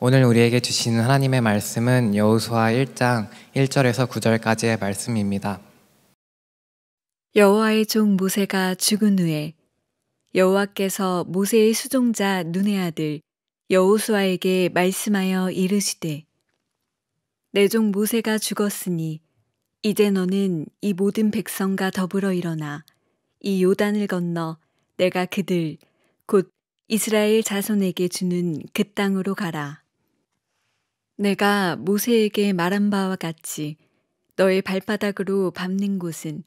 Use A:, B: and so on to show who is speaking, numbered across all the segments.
A: 오늘 우리에게 주시는 하나님의 말씀은 여호수아 1장 1절에서 9절까지의 말씀입니다.
B: 여호와의 종 모세가 죽은 후에 여호와께서 모세의 수종자 눈의 아들 여호수아에게 말씀하여 이르시되 내 종 모세가 죽었으니 이제 너는 이 모든 백성과 더불어 일어나 이 요단을 건너 내가 그들 곧 이스라엘 자손에게 주는 그 땅으로 가라. 내가 모세에게 말한 바와 같이 너의 발바닥으로 밟는 곳은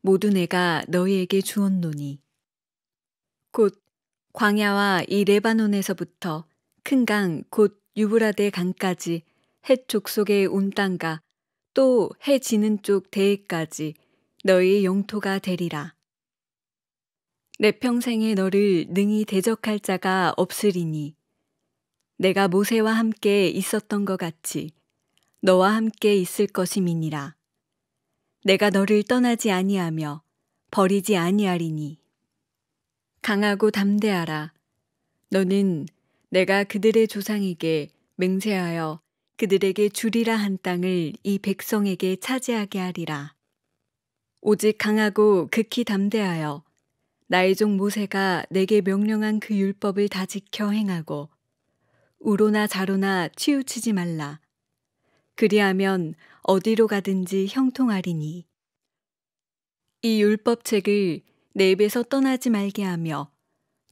B: 모두 내가 너희에게 주었노니 곧 광야와 이 레바논에서부터 큰 강 곧 유브라데 강까지 해쪽 속의 온 땅과 또 해 지는 쪽 대해까지 너희 의 영토가 되리라. 내 평생에 너를 능히 대적할 자가 없으리니 내가 모세와 함께 있었던 것 같이 너와 함께 있을 것임이니라. 내가 너를 떠나지 아니하며 버리지 아니하리니. 강하고 담대하라. 너는 내가 그들의 조상에게 맹세하여 그들에게 주리라 한 땅을 이 백성에게 차지하게 하리라. 오직 강하고 극히 담대하여 나의 종 모세가 내게 명령한 그 율법을 다 지켜 행하고 우로나 자로나 치우치지 말라. 그리하면 어디로 가든지 형통하리니. 이 율법책을 내 입에서 떠나지 말게 하며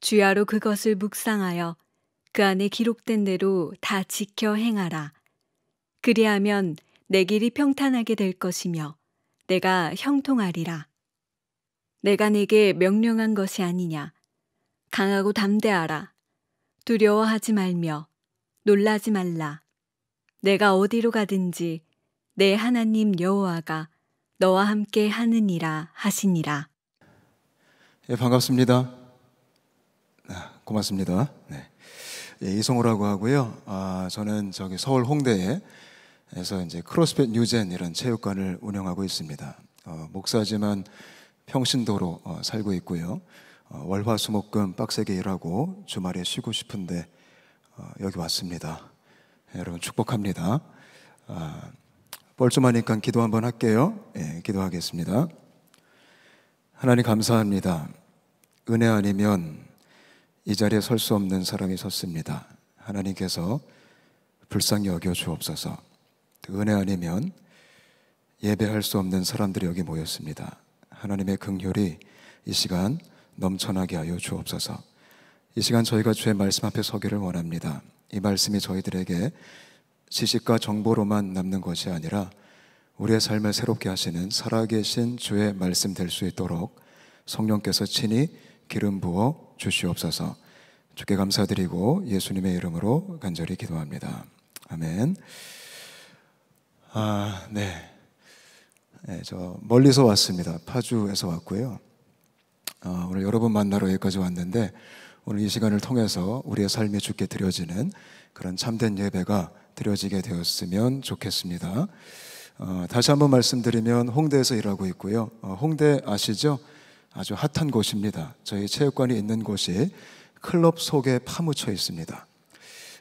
B: 주야로 그것을 묵상하여 그 안에 기록된 대로 다 지켜 행하라. 그리하면 내 길이 평탄하게 될 것이며 내가 형통하리라. 내가 네게 명령한 것이 아니냐. 강하고 담대하라. 두려워하지 말며 놀라지 말라. 내가 어디로 가든지 내 하나님 여호와가 너와 함께 하느니라 하시니라.
A: 예, 반갑습니다. 아, 고맙습니다. 네. 예, 이성호라고 하고요. 아, 저는 저기 서울 홍대에서 이제 크로스핏 뉴젠 이런 체육관을 운영하고 있습니다. 어, 목사지만 평신도로 어, 살고 있고요. 어, 월화수목금 빡세게 일하고 주말에 쉬고 싶은데 아, 여기 왔습니다. 예, 여러분 축복합니다. 아, 뻘쭘하니까 기도 한번 할게요. 예, 기도하겠습니다. 하나님 감사합니다. 은혜 아니면 이 자리에 설 수 없는 사람이 섰습니다. 하나님께서 불쌍히 여겨 주옵소서. 은혜 아니면 예배할 수 없는 사람들이 여기 모였습니다. 하나님의 긍휼이 이 시간 넘쳐나게 하여 주옵소서. 이 시간 저희가 주의 말씀 앞에 서기를 원합니다. 이 말씀이 저희들에게 지식과 정보로만 남는 것이 아니라 우리의 삶을 새롭게 하시는 살아계신 주의 말씀 될 수 있도록 성령께서 친히 기름 부어 주시옵소서. 주께 감사드리고 예수님의 이름으로 간절히 기도합니다. 아멘. 아, 네. 네저 멀리서 왔습니다. 파주에서 왔고요. 아, 오늘 여러분 만나러 여기까지 왔는데 오늘 이 시간을 통해서 우리의 삶이 주께 드려지는 그런 참된 예배가 드려지게 되었으면 좋겠습니다. 어, 다시 한번 말씀드리면 홍대에서 일하고 있고요. 어, 홍대 아시죠? 아주 핫한 곳입니다. 저희 체육관이 있는 곳이 클럽 속에 파묻혀 있습니다.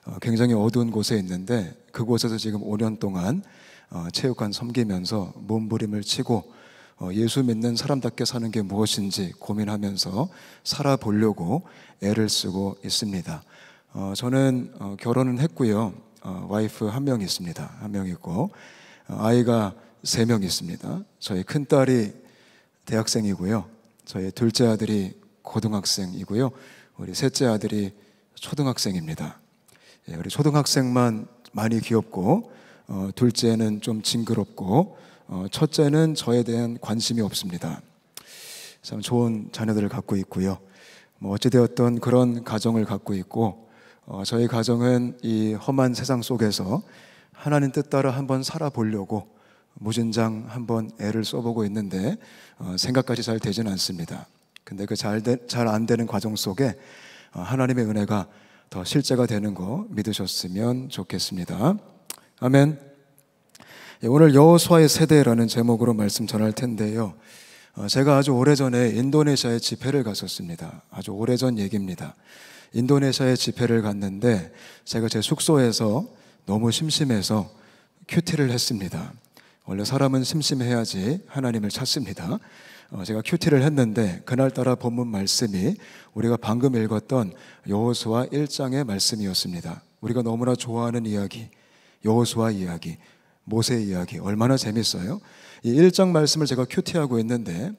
A: 어, 굉장히 어두운 곳에 있는데 그곳에서 지금 5년 동안 어, 체육관 섬기면서 몸부림을 치고 어, 예수 믿는 사람답게 사는 게 무엇인지 고민하면서 살아보려고 애를 쓰고 있습니다. 어, 저는 어, 결혼은 했고요. 어, 와이프 한 명 있습니다. 한 명 있고 어, 아이가 세 명 있습니다. 저희 큰 딸이 대학생이고요. 저희 둘째 아들이 고등학생이고요. 우리 셋째 아들이 초등학생입니다. 예, 우리 초등학생만 많이 귀엽고 어, 둘째는 좀 징그럽고 어, 첫째는 저에 대한 관심이 없습니다. 참 좋은 자녀들을 갖고 있고요. 뭐 어찌되었던 그런 가정을 갖고 있고 어, 저희 가정은 이 험한 세상 속에서 하나님 뜻 따라 한번 살아보려고 무진장 한번 애를 써보고 있는데 어, 생각까지 잘 되진 않습니다. 근데 그잘안 되는 과정 속에 어, 하나님의 은혜가 더 실제가 되는 거 믿으셨으면 좋겠습니다. 아멘. 예, 오늘 여호수아의 세대라는 제목으로 말씀 전할 텐데요. 어, 제가 아주 오래전에 인도네시아에 집회를 갔었습니다. 아주 오래전 얘기입니다. 인도네시아에 집회를 갔는데 제가 제 숙소에서 너무 심심해서 큐티를 했습니다. 원래 사람은 심심해야지 하나님을 찾습니다. 어, 제가 큐티를 했는데 그날따라 본문 말씀이 우리가 방금 읽었던 여호수아 1장의 말씀이었습니다. 우리가 너무나 좋아하는 이야기, 여호수아 이야기, 모세 이야기 얼마나 재밌어요? 이 1장 말씀을 제가 큐티하고 있는데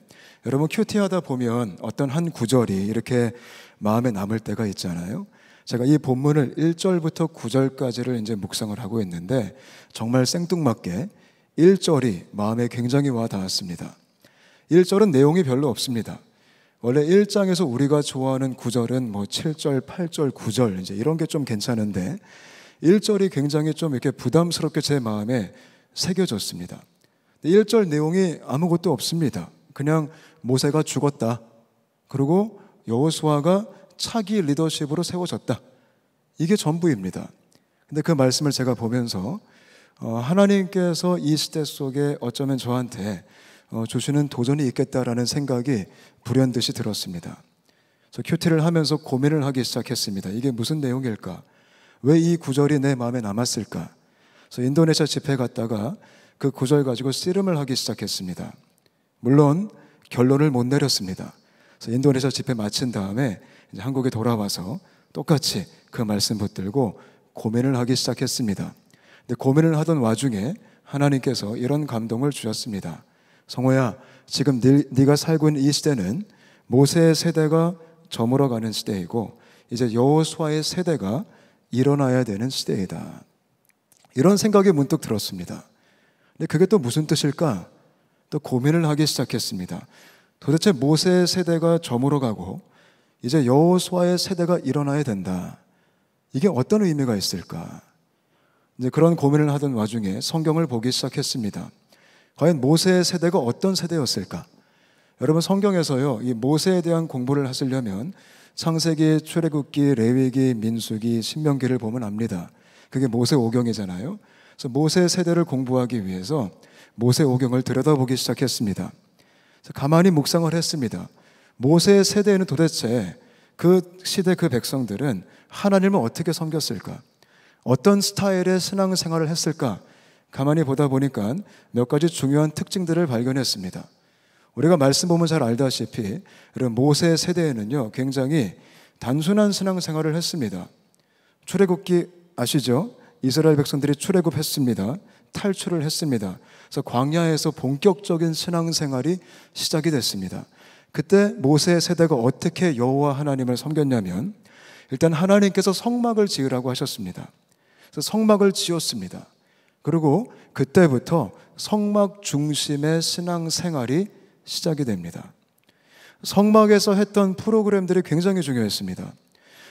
A: 여러분 큐티하다 보면 어떤 한 구절이 이렇게 마음에 남을 때가 있잖아요. 제가 이 본문을 1절부터 9절까지를 이제 묵상을 하고 있는데 정말 생뚱맞게 1절이 마음에 굉장히 와 닿았습니다. 1절은 내용이 별로 없습니다. 원래 1장에서 우리가 좋아하는 구절은 뭐 7절, 8절, 9절 이제 이런 게 좀 괜찮은데 1절이 굉장히 좀 이렇게 부담스럽게 제 마음에 새겨졌습니다. 1절 내용이 아무것도 없습니다. 그냥 모세가 죽었다. 그리고 여호수아가 차기 리더십으로 세워졌다. 이게 전부입니다. 근데 그 말씀을 제가 보면서 어, 하나님께서 이 시대 속에 어쩌면 저한테 어, 주시는 도전이 있겠다라는 생각이 불현듯이 들었습니다. 그래서 큐티를 하면서 고민을 하기 시작했습니다. 이게 무슨 내용일까? 왜이 구절이 내 마음에 남았을까? 그래서 인도네시아 집회 갔다가 그 구절 가지고 씨름을 하기 시작했습니다. 물론 결론을 못 내렸습니다. 그래서 인도네시아 집회 마친 다음에 한국에 돌아와서 똑같이 그 말씀 붙들고 고민을 하기 시작했습니다. 근데 고민을 하던 와중에 하나님께서 이런 감동을 주셨습니다. 성호야, 지금 네, 가 살고 있는 이 시대는 모세의 세대가 저물어가는 시대이고 이제 여호수아의 세대가 일어나야 되는 시대이다. 이런 생각이 문득 들었습니다. 근데 그게 또 무슨 뜻일까? 또 고민을 하기 시작했습니다. 도대체 모세의 세대가 저물어가고 이제 여호수아의 세대가 일어나야 된다. 이게 어떤 의미가 있을까? 이제 그런 고민을 하던 와중에 성경을 보기 시작했습니다. 과연 모세의 세대가 어떤 세대였을까? 여러분 성경에서요, 이 모세에 대한 공부를 하시려면 창세기, 출애굽기, 레위기, 민수기, 신명기를 보면 압니다. 그게 모세 오경이잖아요. 그래서 모세 세대를 공부하기 위해서 모세 오경을 들여다보기 시작했습니다. 가만히 묵상을 했습니다. 모세 세대에는 도대체 그 시대 그 백성들은 하나님을 어떻게 섬겼을까? 어떤 스타일의 신앙생활을 했을까? 가만히 보다 보니까 몇 가지 중요한 특징들을 발견했습니다. 우리가 말씀 보면 잘 알다시피 모세 세대에는요 굉장히 단순한 신앙생활을 했습니다. 출애굽기 아시죠? 이스라엘 백성들이 출애굽했습니다. 탈출을 했습니다. 그래서 광야에서 본격적인 신앙생활이 시작이 됐습니다. 그때 모세 세대가 어떻게 여호와 하나님을 섬겼냐면 일단 하나님께서 성막을 지으라고 하셨습니다. 그래서 성막을 지었습니다. 그리고 그때부터 성막 중심의 신앙생활이 시작이 됩니다. 성막에서 했던 프로그램들이 굉장히 중요했습니다.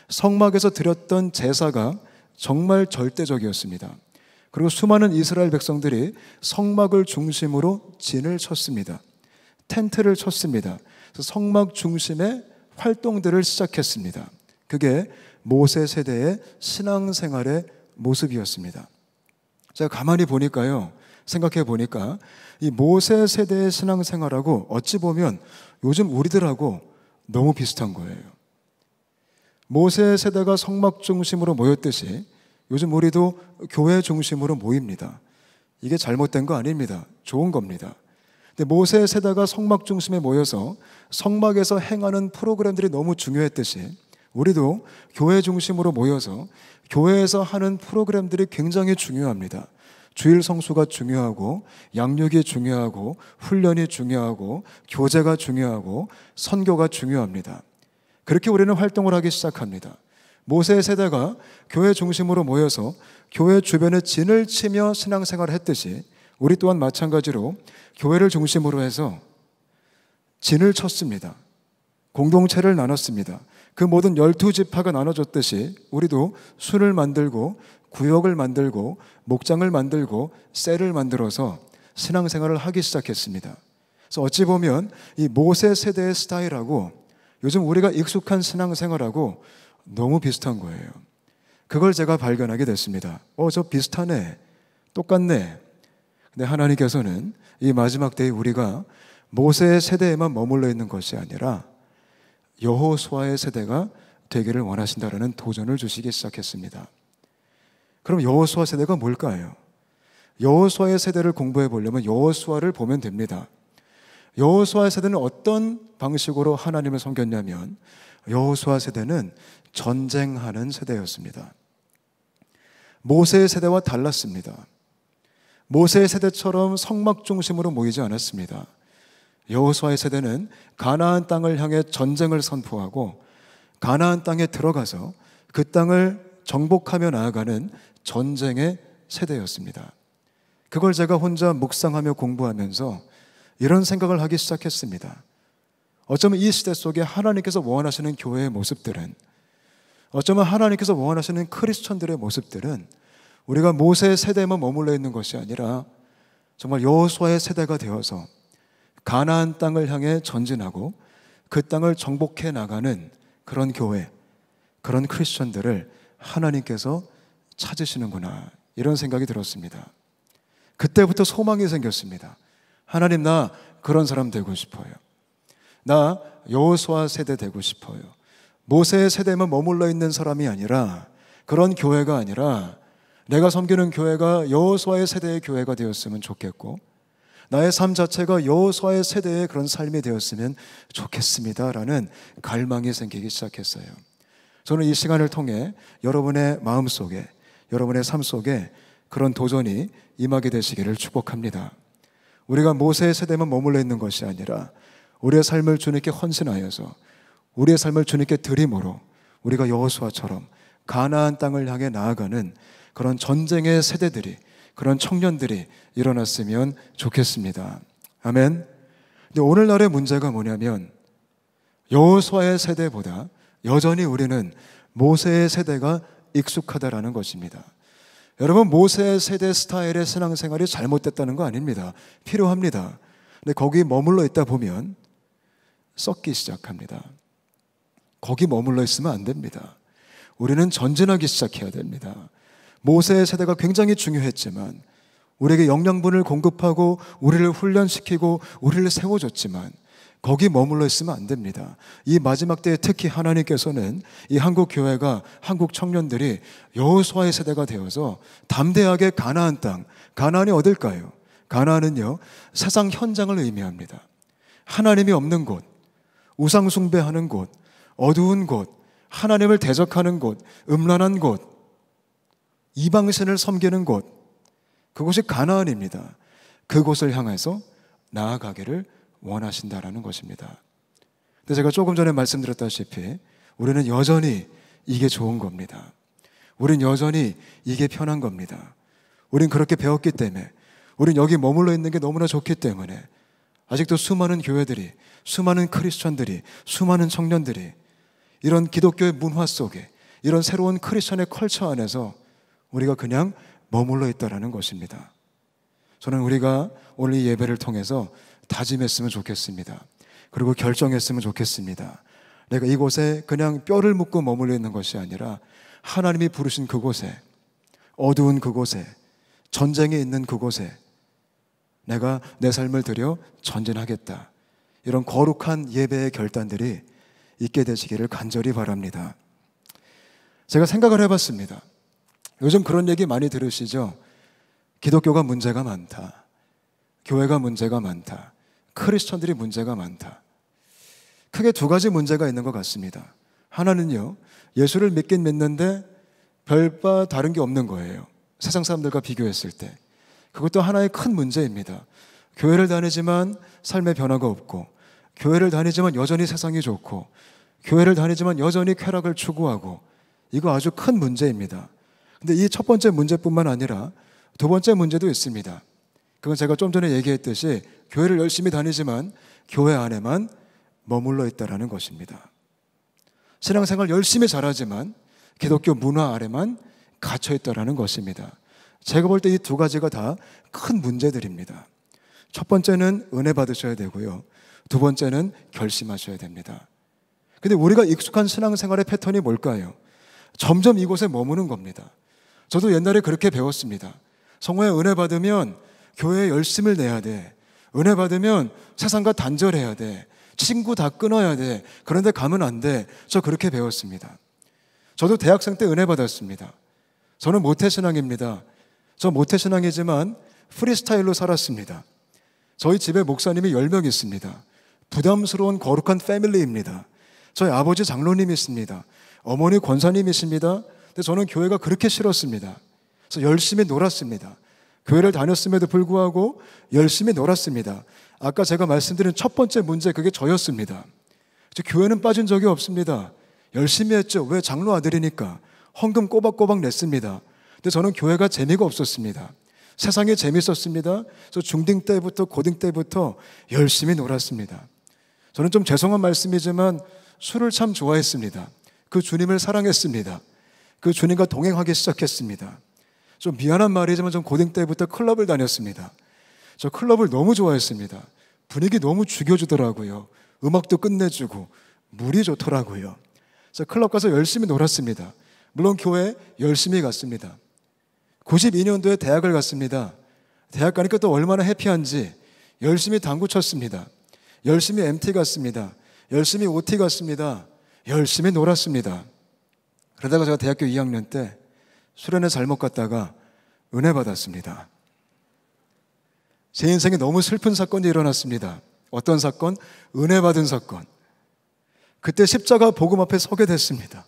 A: 성막에서 드렸던 제사가 정말 절대적이었습니다. 그리고 수많은 이스라엘 백성들이 성막을 중심으로 진을 쳤습니다. 텐트를 쳤습니다. 성막 중심의 활동들을 시작했습니다. 그게 모세 세대의 신앙생활의 모습이었습니다. 제가 가만히 보니까요, 생각해 보니까 이 모세 세대의 신앙생활하고 어찌 보면 요즘 우리들하고 너무 비슷한 거예요. 모세 세대가 성막 중심으로 모였듯이 요즘 우리도 교회 중심으로 모입니다. 이게 잘못된 거 아닙니다. 좋은 겁니다. 근데 모세 세대가 성막 중심에 모여서 성막에서 행하는 프로그램들이 너무 중요했듯이 우리도 교회 중심으로 모여서 교회에서 하는 프로그램들이 굉장히 중요합니다. 주일 성수가 중요하고 양육이 중요하고 훈련이 중요하고 교제가 중요하고 선교가 중요합니다. 그렇게 우리는 활동을 하기 시작합니다. 모세의 세대가 교회 중심으로 모여서 교회 주변에 진을 치며 신앙생활을 했듯이 우리 또한 마찬가지로 교회를 중심으로 해서 진을 쳤습니다. 공동체를 나눴습니다. 그 모든 열두 지파가 나눠졌듯이 우리도 술을 만들고 구역을 만들고 목장을 만들고 셀을 만들어서 신앙생활을 하기 시작했습니다. 그래서 어찌 보면 이 모세 세대의 스타일하고 요즘 우리가 익숙한 신앙생활하고 너무 비슷한 거예요. 그걸 제가 발견하게 됐습니다. 어, 저 비슷하네. 똑같네. 근데 하나님께서는 이 마지막 때에 우리가 모세의 세대에만 머물러 있는 것이 아니라 여호수아의 세대가 되기를 원하신다라는 도전을 주시기 시작했습니다. 그럼 여호수아 세대가 뭘까요? 여호수아의 세대를 공부해 보려면 여호수아를 보면 됩니다. 여호수아 세대는 어떤 방식으로 하나님을 섬겼냐면 여호수아 세대는 전쟁하는 세대였습니다. 모세의 세대와 달랐습니다. 모세의 세대처럼 성막 중심으로 모이지 않았습니다. 여호수아의 세대는 가나안 땅을 향해 전쟁을 선포하고 가나안 땅에 들어가서 그 땅을 정복하며 나아가는 전쟁의 세대였습니다. 그걸 제가 혼자 묵상하며 공부하면서 이런 생각을 하기 시작했습니다. 어쩌면 이 시대 속에 하나님께서 원하시는 교회의 모습들은 어쩌면 하나님께서 원하시는 크리스천들의 모습들은 우리가 모세의 세대만 머물러 있는 것이 아니라 정말 여호수아의 세대가 되어서 가나안 땅을 향해 전진하고 그 땅을 정복해 나가는 그런 교회, 그런 크리스천들을 하나님께서 찾으시는구나. 이런 생각이 들었습니다. 그때부터 소망이 생겼습니다. 하나님 나 그런 사람 되고 싶어요. 나 여호수아 세대 되고 싶어요. 모세의 세대만 머물러 있는 사람이 아니라 그런 교회가 아니라 내가 섬기는 교회가 여호수아의 세대의 교회가 되었으면 좋겠고 나의 삶 자체가 여호수아의 세대의 그런 삶이 되었으면 좋겠습니다라는 갈망이 생기기 시작했어요. 저는 이 시간을 통해 여러분의 마음 속에, 여러분의 삶 속에 그런 도전이 임하게 되시기를 축복합니다. 우리가 모세의 세대만 머물러 있는 것이 아니라 우리의 삶을 주님께 헌신하여서 우리의 삶을 주님께 드림으로 우리가 여호수아처럼 가나안 땅을 향해 나아가는 그런 전쟁의 세대들이 그런 청년들이 일어났으면 좋겠습니다. 아멘. 근데 오늘날의 문제가 뭐냐면 여호수아의 세대보다 여전히 우리는 모세의 세대가 익숙하다라는 것입니다. 여러분, 모세의 세대 스타일의 신앙생활이 잘못됐다는 거 아닙니다. 필요합니다. 근데 거기 머물러 있다 보면 썩기 시작합니다. 거기 머물러 있으면 안 됩니다. 우리는 전진하기 시작해야 됩니다. 모세의 세대가 굉장히 중요했지만 우리에게 영양분을 공급하고 우리를 훈련시키고 우리를 세워줬지만 거기 머물러 있으면 안 됩니다. 이 마지막 때에 특히 하나님께서는 이 한국 교회가 한국 청년들이 여호수아의 세대가 되어서 담대하게 가나안 땅, 가나안이 어딜까요? 가나안은요 세상 현장을 의미합니다. 하나님이 없는 곳, 우상 숭배하는 곳, 어두운 곳, 하나님을 대적하는 곳, 음란한 곳, 이방신을 섬기는 곳, 그곳이 가나안입니다. 그곳을 향해서 나아가기를 원하신다라는 것입니다. 근데 제가 조금 전에 말씀드렸다시피 우리는 여전히 이게 좋은 겁니다. 우린 여전히 이게 편한 겁니다. 우린 그렇게 배웠기 때문에 우린 여기 머물러 있는 게 너무나 좋기 때문에 아직도 수많은 교회들이 수많은 크리스천들이 수많은 청년들이 이런 기독교의 문화 속에 이런 새로운 크리스천의 컬처 안에서 우리가 그냥 머물러 있다라는 것입니다. 저는 우리가 오늘 이 예배를 통해서 다짐했으면 좋겠습니다. 그리고 결정했으면 좋겠습니다. 내가 이곳에 그냥 뼈를 묻고 머물러 있는 것이 아니라 하나님이 부르신 그곳에 어두운 그곳에 전쟁이 있는 그곳에 내가 내 삶을 들여 전진하겠다. 이런 거룩한 예배의 결단들이 있게 되시기를 간절히 바랍니다. 제가 생각을 해봤습니다. 요즘 그런 얘기 많이 들으시죠? 기독교가 문제가 많다. 교회가 문제가 많다. 크리스천들이 문제가 많다. 크게 두 가지 문제가 있는 것 같습니다. 하나는요, 예수를 믿긴 믿는데 별바 다른 게 없는 거예요. 세상 사람들과 비교했을 때. 그것도 하나의 큰 문제입니다. 교회를 다니지만 삶의 변화가 없고, 교회를 다니지만 여전히 세상이 좋고, 교회를 다니지만 여전히 쾌락을 추구하고, 이거 아주 큰 문제입니다. 근데 이 첫 번째 문제뿐만 아니라 두 번째 문제도 있습니다. 그건 제가 좀 전에 얘기했듯이 교회를 열심히 다니지만 교회 안에만 머물러 있다라는 것입니다. 신앙생활 열심히 잘하지만 기독교 문화 아래만 갇혀 있다라는 것입니다. 제가 볼 때 이 두 가지가 다 큰 문제들입니다. 첫 번째는 은혜 받으셔야 되고요. 두 번째는 결심하셔야 됩니다. 근데 우리가 익숙한 신앙생활의 패턴이 뭘까요? 점점 이곳에 머무는 겁니다. 저도 옛날에 그렇게 배웠습니다. 성호의 은혜 받으면 교회에 열심을 내야 돼. 은혜 받으면 세상과 단절해야 돼. 친구 다 끊어야 돼. 그런데 가면 안 돼. 저 그렇게 배웠습니다. 저도 대학생 때 은혜 받았습니다. 저는 모태신앙입니다. 저 모태신앙이지만 프리스타일로 살았습니다. 저희 집에 목사님이 10명 있습니다. 부담스러운 거룩한 패밀리입니다. 저희 아버지 장로님 이 있습니다. 어머니 권사님이십니다. 근데 저는 교회가 그렇게 싫었습니다. 그래서 열심히 놀았습니다. 교회를 다녔음에도 불구하고 열심히 놀았습니다. 아까 제가 말씀드린 첫 번째 문제 그게 저였습니다. 저 교회는 빠진 적이 없습니다. 열심히 했죠. 왜 장로 아들이니까 헌금 꼬박꼬박 냈습니다. 근데 저는 교회가 재미가 없었습니다. 세상이 재밌었습니다. 그래서 중딩 때부터 고딩 때부터 열심히 놀았습니다. 저는 좀 죄송한 말씀이지만 술을 참 좋아했습니다. 그 주님을 사랑했습니다. 그 주님과 동행하기 시작했습니다. 좀 미안한 말이지만 좀 고등 때부터 클럽을 다녔습니다. 저 클럽을 너무 좋아했습니다. 분위기 너무 죽여주더라고요. 음악도 끝내주고 물이 좋더라고요. 그래서 클럽 가서 열심히 놀았습니다. 물론 교회 열심히 갔습니다. 92년도에 대학을 갔습니다. 대학 가니까 또 얼마나 해피한지 열심히 당구 쳤습니다. 열심히 MT 갔습니다. 열심히 OT 갔습니다. 열심히 놀았습니다. 그러다가 제가 대학교 2학년 때 수련회 잘못 갔다가 은혜 받았습니다. 제 인생에 너무 슬픈 사건이 일어났습니다. 어떤 사건? 은혜 받은 사건. 그때 십자가 복음 앞에 서게 됐습니다.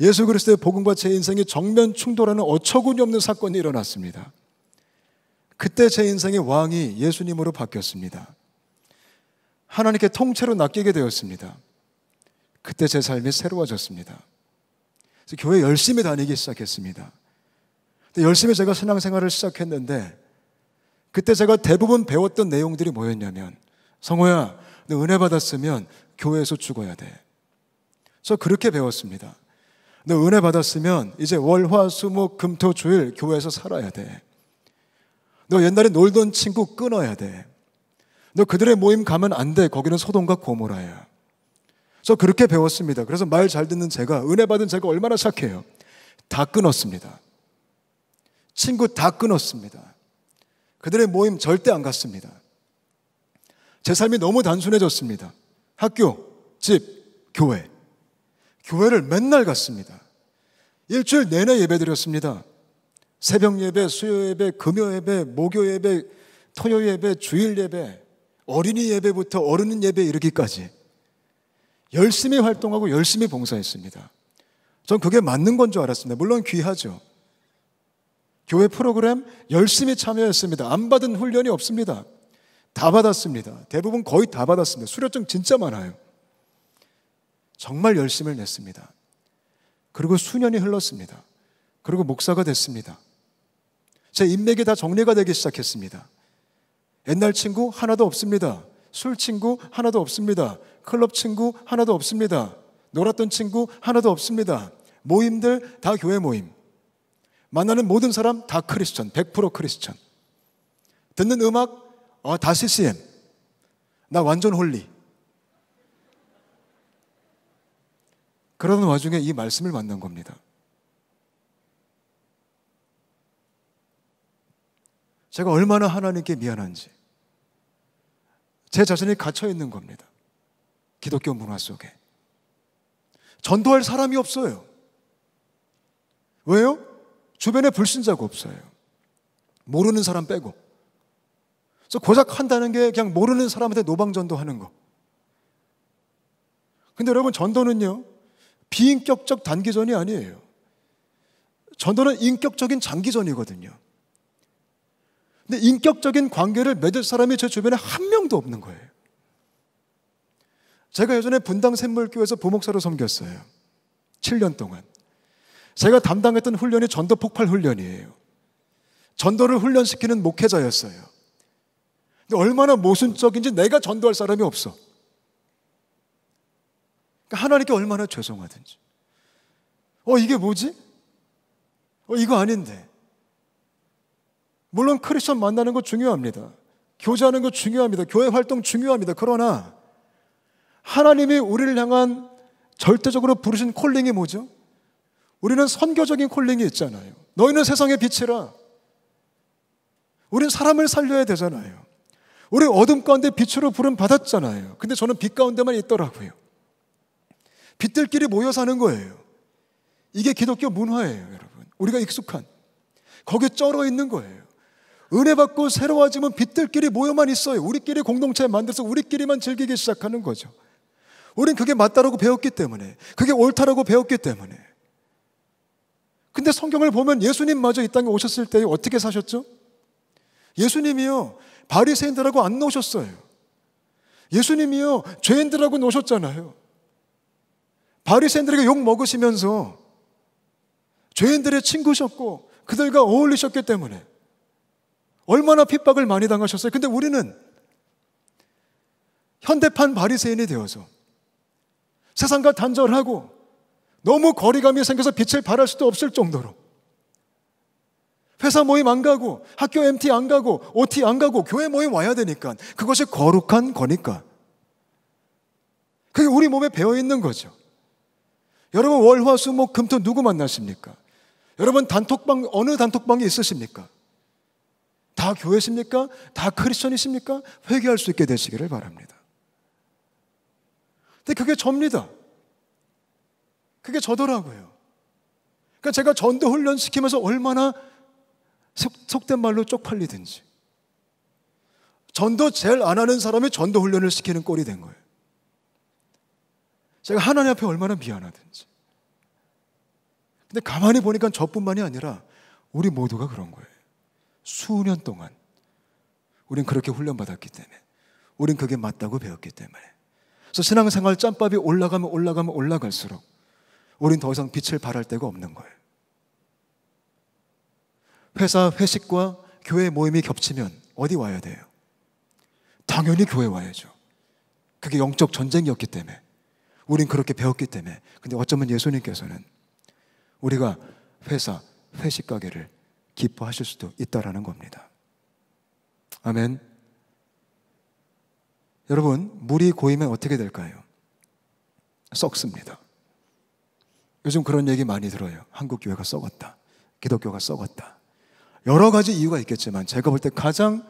A: 예수 그리스도의 복음과 제 인생이 정면 충돌하는 어처구니 없는 사건이 일어났습니다. 그때 제 인생의 왕이 예수님으로 바뀌었습니다. 하나님께 통째로 낚이게 되었습니다. 그때 제 삶이 새로워졌습니다. 그래서 교회 열심히 다니기 시작했습니다. 열심히 제가 신앙생활을 시작했는데 그때 제가 대부분 배웠던 내용들이 뭐였냐면 성호야, 너 은혜 받았으면 교회에서 죽어야 돼. 저 그렇게 배웠습니다. 너 은혜 받았으면 이제 월, 화, 수, 목, 금, 토, 주일 교회에서 살아야 돼. 너 옛날에 놀던 친구 끊어야 돼. 너 그들의 모임 가면 안 돼. 거기는 소돔과 고모라야. 그래서 그렇게 배웠습니다. 그래서 말 잘 듣는 제가 은혜 받은 제가 얼마나 착해요. 다 끊었습니다. 친구 다 끊었습니다. 그들의 모임 절대 안 갔습니다. 제 삶이 너무 단순해졌습니다. 학교, 집, 교회. 교회를 맨날 갔습니다. 일주일 내내 예배 드렸습니다. 새벽 예배, 수요 예배, 금요 예배, 목요 예배, 토요 예배, 주일 예배, 어린이 예배부터 어른 예배 이르기까지. 열심히 활동하고 열심히 봉사했습니다. 전 그게 맞는 건 줄 알았습니다. 물론 귀하죠. 교회 프로그램 열심히 참여했습니다. 안 받은 훈련이 없습니다. 다 받았습니다. 대부분 거의 다 받았습니다. 수료증 진짜 많아요. 정말 열심을 냈습니다. 그리고 수년이 흘렀습니다. 그리고 목사가 됐습니다. 제 인맥이 다 정리가 되기 시작했습니다. 옛날 친구 하나도 없습니다. 술 친구 하나도 없습니다. 클럽 친구 하나도 없습니다. 놀았던 친구 하나도 없습니다. 모임들 다 교회 모임. 만나는 모든 사람 다 크리스천, 100% 크리스천. 듣는 음악 어, 다 CCM. 나 완전 홀리. 그러는 와중에 이 말씀을 만난 겁니다. 제가 얼마나 하나님께 미안한지 제 자신이 갇혀 있는 겁니다. 기독교 문화 속에. 전도할 사람이 없어요. 왜요? 주변에 불신자가 없어요. 모르는 사람 빼고. 그래서 고작 한다는 게 그냥 모르는 사람한테 노방전도하는 거. 근데 여러분, 전도는요, 비인격적 단기전이 아니에요. 전도는 인격적인 장기전이거든요. 근데 인격적인 관계를 맺을 사람이 제 주변에 한 명도 없는 거예요. 제가 예전에 분당 샘물교에서 부목사로 섬겼어요. 7년 동안. 제가 담당했던 훈련이 전도 폭발 훈련이에요. 전도를 훈련시키는 목회자였어요. 근데 얼마나 모순적인지 내가 전도할 사람이 없어. 그러니까 하나님께 얼마나 죄송하든지. 어, 이게 뭐지? 어, 이거 아닌데. 물론 크리스천 만나는 거 중요합니다. 교제하는 거 중요합니다. 교회 활동 중요합니다. 그러나 하나님이 우리를 향한 절대적으로 부르신 콜링이 뭐죠? 우리는 선교적인 콜링이 있잖아요. 너희는 세상의 빛이라. 우리 사람을 살려야 되잖아요. 우리 어둠 가운데 빛으로 부름 받았잖아요. 근데 저는 빛 가운데만 있더라고요. 빛들끼리 모여 사는 거예요. 이게 기독교 문화예요, 여러분. 우리가 익숙한. 거기 쩔어 있는 거예요. 은혜 받고 새로워지면 빛들끼리 모여만 있어요. 우리끼리 공동체 만들어서 우리끼리만 즐기기 시작하는 거죠. 우리는 그게 맞다라고 배웠기 때문에, 그게 옳다라고 배웠기 때문에. 근데 성경을 보면 예수님마저 이 땅에 오셨을 때 어떻게 사셨죠? 예수님이요, 바리새인들하고 안 노셨어요. 예수님이요, 죄인들하고 노셨잖아요. 바리새인들에게 욕 먹으시면서 죄인들의 친구셨고 그들과 어울리셨기 때문에 얼마나 핍박을 많이 당하셨어요. 근데 우리는 현대판 바리새인이 되어서 세상과 단절하고 너무 거리감이 생겨서 빛을 발할 수도 없을 정도로 회사 모임 안 가고 학교 MT 안 가고 OT 안 가고 교회 모임 와야 되니까 그것이 거룩한 거니까 그게 우리 몸에 배어 있는 거죠. 여러분 월화수목 금토 누구 만나십니까? 여러분 단톡방 어느 단톡방에 있으십니까? 다 교회십니까? 다 크리스천이십니까? 회개할 수 있게 되시기를 바랍니다. 근데 그게 접니다. 그게 저더라고요. 그러니까 제가 전도 훈련 시키면서 얼마나 속, 된 말로 쪽팔리든지. 전도 제일 안 하는 사람이 전도 훈련을 시키는 꼴이 된 거예요. 제가 하나님 앞에 얼마나 미안하든지. 근데 가만히 보니까 저뿐만이 아니라 우리 모두가 그런 거예요. 수년 동안 우린 그렇게 훈련받았기 때문에, 우린 그게 맞다고 배웠기 때문에. 그래서 신앙생활 짬밥이 올라가면 올라가면 올라갈수록 우린 더 이상 빛을 발할 데가 없는 거예요. 회사 회식과 교회 모임이 겹치면 어디 와야 돼요? 당연히 교회 와야죠. 그게 영적 전쟁이었기 때문에 우린 그렇게 배웠기 때문에 근데 어쩌면 예수님께서는 우리가 회사 회식 가게를 기뻐하실 수도 있다라는 겁니다. 아멘. 여러분, 물이 고이면 어떻게 될까요? 썩습니다. 요즘 그런 얘기 많이 들어요. 한국 교회가 썩었다. 기독교가 썩었다. 여러 가지 이유가 있겠지만 제가 볼 때 가장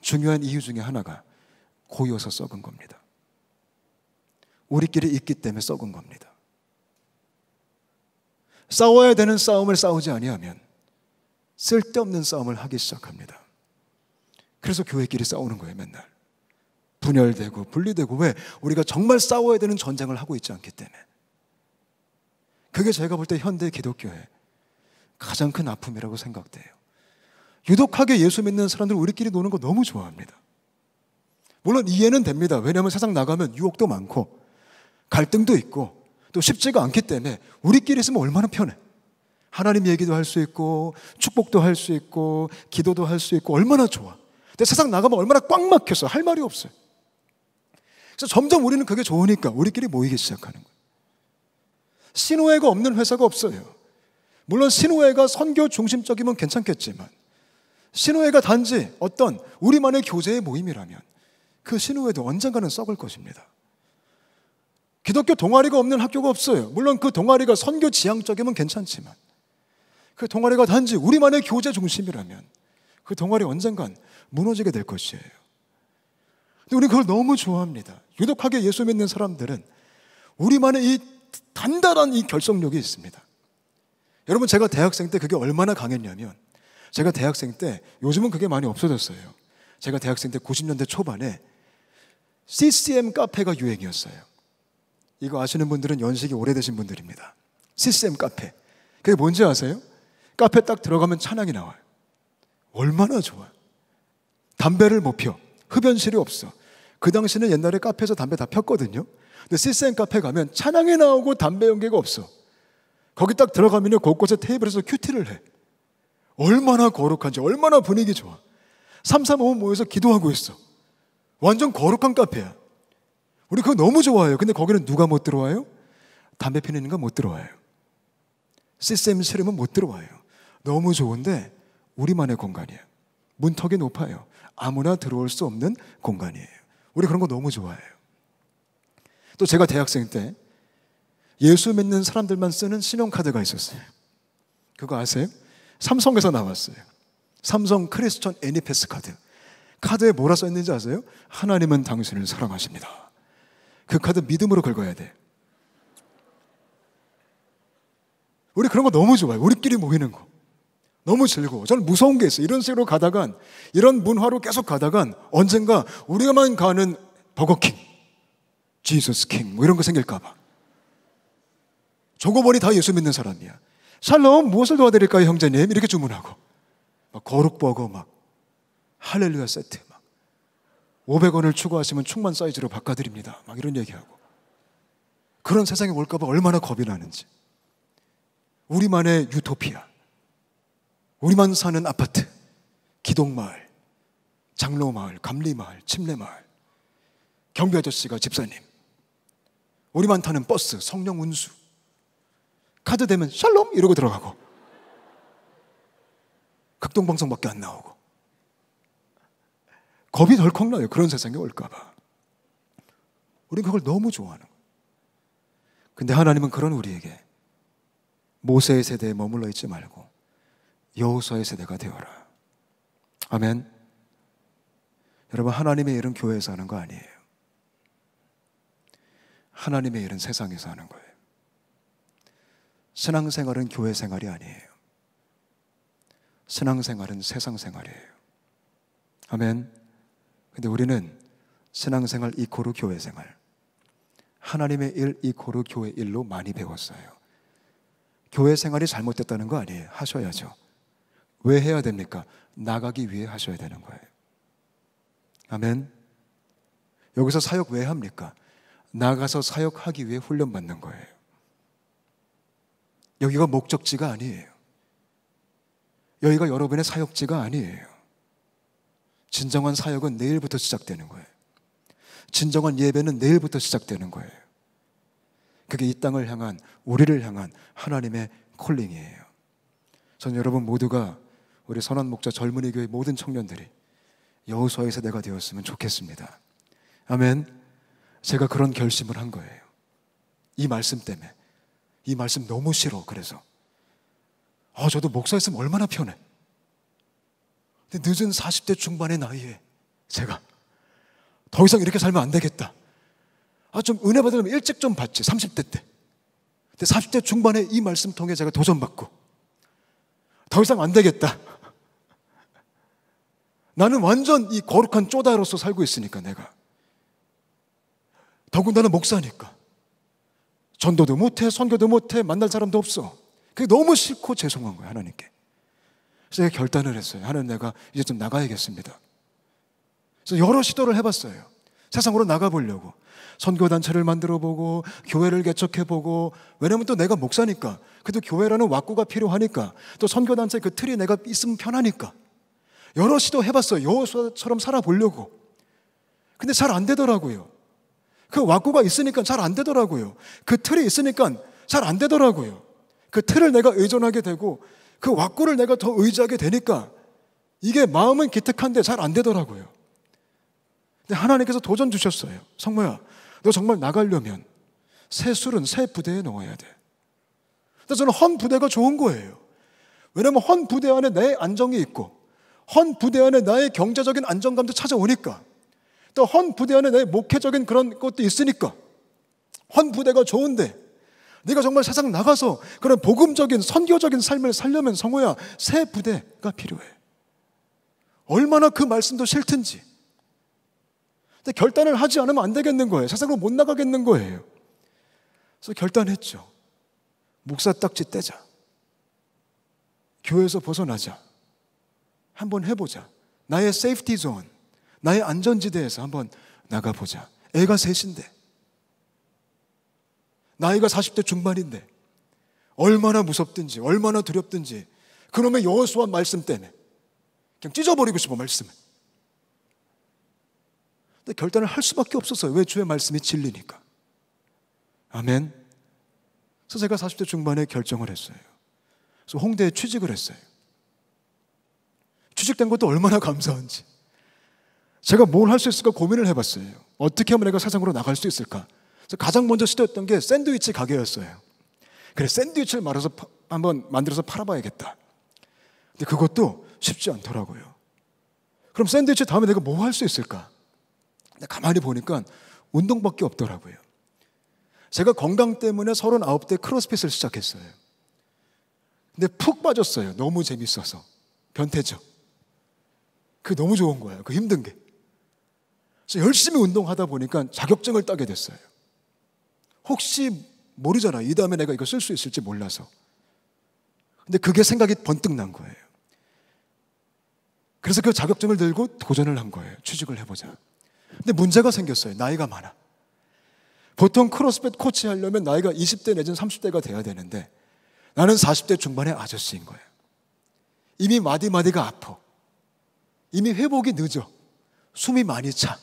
A: 중요한 이유 중에 하나가 고여서 썩은 겁니다. 우리끼리 있기 때문에 썩은 겁니다. 싸워야 되는 싸움을 싸우지 아니하면 쓸데없는 싸움을 하기 시작합니다. 그래서 교회끼리 싸우는 거예요, 맨날. 분열되고 분리되고 왜 우리가 정말 싸워야 되는 전쟁을 하고 있지 않기 때문에 그게 제가 볼 때 현대 기독교의 가장 큰 아픔이라고 생각돼요. 유독하게 예수 믿는 사람들 우리끼리 노는 거 너무 좋아합니다. 물론 이해는 됩니다. 왜냐하면 세상 나가면 유혹도 많고 갈등도 있고 또 쉽지가 않기 때문에 우리끼리 있으면 얼마나 편해. 하나님 얘기도 할 수 있고 축복도 할 수 있고 기도도 할 수 있고 얼마나 좋아. 근데 세상 나가면 얼마나 꽉 막혀서 할 말이 없어요. 그래서 점점 우리는 그게 좋으니까 우리끼리 모이기 시작하는 거예요. 신호회가 없는 회사가 없어요. 물론 신호회가 선교 중심적이면 괜찮겠지만 신호회가 단지 어떤 우리만의 교제의 모임이라면 그 신호회도 언젠가는 썩을 것입니다. 기독교 동아리가 없는 학교가 없어요. 물론 그 동아리가 선교 지향적이면 괜찮지만 그 동아리가 단지 우리만의 교제 중심이라면 그 동아리 언젠간 무너지게 될 것이에요. 근데 우리 그걸 너무 좋아합니다. 유독하게 예수 믿는 사람들은 우리만의 이 단단한 이 결속력이 있습니다. 여러분 제가 대학생 때 그게 얼마나 강했냐면 제가 대학생 때 요즘은 그게 많이 없어졌어요. 제가 대학생 때 90년대 초반에 CCM 카페가 유행이었어요. 이거 아시는 분들은 연식이 오래되신 분들입니다. CCM 카페. 그게 뭔지 아세요? 카페 딱 들어가면 찬양이 나와요. 얼마나 좋아요. 담배를 못 피워. 흡연실이 없어. 그 당시는 옛날에 카페에서 담배 다 폈거든요. 근데 시스템 카페 가면 찬양이 나오고 담배 연기가 없어. 거기 딱 들어가면 곳곳에 테이블에서 큐티를 해. 얼마나 거룩한지, 얼마나 분위기 좋아. 삼삼오오 모여서 기도하고 있어. 완전 거룩한 카페야. 우리 그거 너무 좋아해요. 근데 거기는 누가 못 들어와요? 담배 피는 인간 못 들어와요. 시스템 세림은 못 들어와요. 너무 좋은데 우리만의 공간이에요. 문턱이 높아요. 아무나 들어올 수 없는 공간이에요. 우리 그런 거 너무 좋아해요. 또 제가 대학생 때 예수 믿는 사람들만 쓰는 신용카드가 있었어요. 그거 아세요? 삼성에서 나왔어요. 삼성 크리스천 애니패스 카드. 카드에 뭐라 써있는지 아세요? 하나님은 당신을 사랑하십니다. 그 카드 믿음으로 긁어야 돼. 우리 그런 거 너무 좋아요. 우리끼리 모이는 거. 너무 즐거워. 저는 무서운 게 있어요. 이런 식으로 가다간, 이런 문화로 계속 가다간 언젠가 우리가만 가는 버거킹, 지수스 킹, 뭐 이런 거 생길까봐. 조고보니 다 예수 믿는 사람이야. 샬롬, 무엇을 도와드릴까요, 형제님? 이렇게 주문하고. 막 거룩버거 막, 할렐루야 세트 막, 500원을 추가하시면 충만 사이즈로 바꿔드립니다. 막 이런 얘기하고. 그런 세상에 올까봐 얼마나 겁이 나는지. 우리만의 유토피아. 우리만 사는 아파트, 기동마을, 장로마을, 감리마을, 침례마을, 경비 아저씨가 집사님, 우리만 타는 버스, 성령 운수, 카드 되면 샬롬 이러고 들어가고, 극동방송밖에 안 나오고, 겁이 덜컥 나요. 그런 세상이 올까봐. 우린 그걸 너무 좋아하는 거예요. 근데 하나님은 그런 우리에게 모세의 세대에 머물러 있지 말고 여호수아의 세대가 되어라. 아멘. 여러분 하나님의 일은 교회에서 하는 거 아니에요. 하나님의 일은 세상에서 하는 거예요. 신앙생활은 교회 생활이 아니에요. 신앙생활은 세상 생활이에요. 아멘. 근데 우리는 신앙생활 이코르 교회 생활, 하나님의 일 이코르 교회 일로 많이 배웠어요. 교회 생활이 잘못됐다는 거 아니에요. 하셔야죠. 왜 해야 됩니까? 나가기 위해 하셔야 되는 거예요. 아멘. 여기서 사역 왜 합니까? 나가서 사역하기 위해 훈련받는 거예요. 여기가 목적지가 아니에요. 여기가 여러분의 사역지가 아니에요. 진정한 사역은 내일부터 시작되는 거예요. 진정한 예배는 내일부터 시작되는 거예요. 그게 이 땅을 향한, 우리를 향한 하나님의 콜링이에요. 전 여러분 모두가 우리 선한 목자 젊은이 교회 모든 청년들이 여호수아의 세대가 되었으면 좋겠습니다. 아멘. 제가 그런 결심을 한 거예요. 이 말씀 때문에. 이 말씀 너무 싫어. 그래서 아, 저도 목사였으면 얼마나 편해. 근데 늦은 40대 중반의 나이에 제가 더 이상 이렇게 살면 안 되겠다. 아, 좀 은혜 받으려면 일찍 좀 받지. 30대 때. 근데 40대 중반에 이 말씀 통해 제가 도전받고 더 이상 안 되겠다. 나는 완전 이 거룩한 쪼다로서 살고 있으니까 내가. 더군다나 목사니까. 전도도 못해, 선교도 못해, 만날 사람도 없어. 그게 너무 싫고 죄송한 거예요, 하나님께. 그래서 제가 결단을 했어요. 하나님 내가 이제 좀 나가야겠습니다. 그래서 여러 시도를 해봤어요. 세상으로 나가보려고. 선교단체를 만들어보고, 교회를 개척해보고, 왜냐면 또 내가 목사니까, 그래도 교회라는 왁구가 필요하니까, 또 선교단체 그 틀이 내가 있으면 편하니까. 여러 시도 해봤어요. 여호수아처럼 살아보려고. 근데 잘 안 되더라고요. 그 왁구가 있으니까 잘 안 되더라고요. 그 틀이 있으니까 잘 안 되더라고요. 그 틀을 내가 의존하게 되고 그 왁구를 내가 더 의지하게 되니까 이게 마음은 기특한데 잘 안 되더라고요. 근데 하나님께서 도전 주셨어요. 성모야, 너 정말 나가려면 새 술은 새 부대에 넣어야 돼. 근데 저는 헌 부대가 좋은 거예요. 왜냐면 헌 부대 안에 내 안정이 있고 헌 부대 안에 나의 경제적인 안정감도 찾아오니까 또 헌 부대 안에 나의 목회적인 그런 것도 있으니까 헌 부대가 좋은데 네가 정말 세상 나가서 그런 복음적인 선교적인 삶을 살려면 성호야 새 부대가 필요해. 얼마나 그 말씀도 싫든지. 근데 결단을 하지 않으면 안 되겠는 거예요. 세상으로 못 나가겠는 거예요. 그래서 결단했죠. 목사 딱지 떼자. 교회에서 벗어나자. 한번 해보자. 나의 세이프티 존, 나의 안전지대에서 한번 나가보자. 애가 셋인데, 나이가 40대 중반인데, 얼마나 무섭든지, 얼마나 두렵든지, 그놈의 여호수와 말씀 때문에 그냥 찢어버리고 싶어 말씀을. 근데 결단을 할 수밖에 없었어요. 왜 주의 말씀이 진리니까. 아멘. 그래서 제가 40대 중반에 결정을 했어요. 그래서 홍대에 취직을 했어요. 취직된 것도 얼마나 감사한지. 제가 뭘 할 수 있을까 고민을 해봤어요. 어떻게 하면 내가 세상으로 나갈 수 있을까? 그래서 가장 먼저 시도했던 게 샌드위치 가게였어요. 그래, 샌드위치를 말아서 파, 한번 만들어서 팔아봐야겠다. 근데 그것도 쉽지 않더라고요. 그럼 샌드위치 다음에 내가 뭐 할 수 있을까? 근데 가만히 보니까 운동밖에 없더라고요. 제가 건강 때문에 39대 크로스핏을 시작했어요. 근데 푹 빠졌어요. 너무 재밌어서. 변태죠. 그게 너무 좋은 거예요. 그 힘든 게. 그래서 열심히 운동하다 보니까 자격증을 따게 됐어요. 혹시 모르잖아요. 이 다음에 내가 이거 쓸 수 있을지 몰라서. 근데 그게 생각이 번뜩 난 거예요. 그래서 그 자격증을 들고 도전을 한 거예요. 취직을 해보자. 근데 문제가 생겼어요. 나이가 많아. 보통 크로스핏 코치 하려면 나이가 20대 내지 30대가 돼야 되는데 나는 40대 중반의 아저씨인 거예요. 이미 마디마디가 아파. 이미 회복이 늦어. 숨이 많이 차.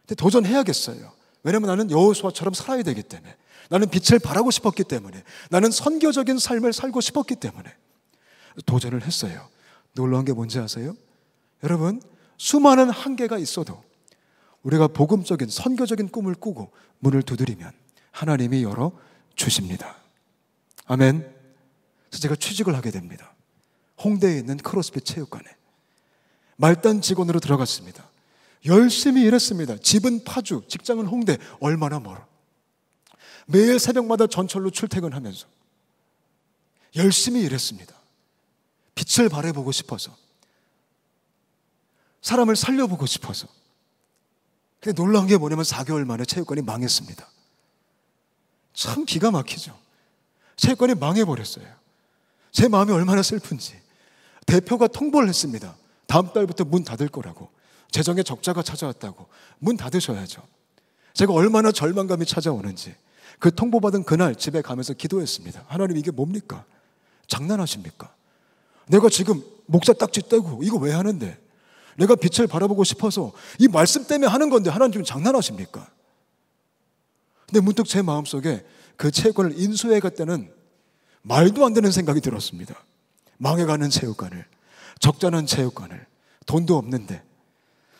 A: 근데 도전해야겠어요. 왜냐면 나는 여호수아처럼 살아야 되기 때문에. 나는 빛을 바라고 싶었기 때문에. 나는 선교적인 삶을 살고 싶었기 때문에. 도전을 했어요. 놀라운 게 뭔지 아세요? 여러분, 수많은 한계가 있어도 우리가 복음적인 선교적인 꿈을 꾸고 문을 두드리면 하나님이 열어 주십니다. 아멘. 그래서 제가 취직을 하게 됩니다. 홍대에 있는 크로스핏 체육관에. 말단 직원으로 들어갔습니다. 열심히 일했습니다. 집은 파주, 직장은 홍대, 얼마나 멀어. 매일 새벽마다 전철로 출퇴근하면서 열심히 일했습니다. 빛을 발해보고 싶어서. 사람을 살려보고 싶어서. 근데 놀라운 게 뭐냐면 4개월 만에 체육관이 망했습니다. 참 기가 막히죠. 체육관이 망해버렸어요. 제 마음이 얼마나 슬픈지. 대표가 통보를 했습니다. 다음 달부터 문 닫을 거라고. 재정에 적자가 찾아왔다고. 문 닫으셔야죠. 제가 얼마나 절망감이 찾아오는지. 그 통보받은 그날 집에 가면서 기도했습니다. 하나님 이게 뭡니까? 장난하십니까? 내가 지금 목사 딱지 떼고 이거 왜 하는데? 내가 빛을 바라보고 싶어서 이 말씀 때문에 하는 건데 하나님 지금 장난하십니까? 근데 문득 제 마음속에 그 체육관을 인수해 갔다는 말도 안 되는 생각이 들었습니다. 망해가는 체육관을. 적잖은 체육관을 돈도 없는데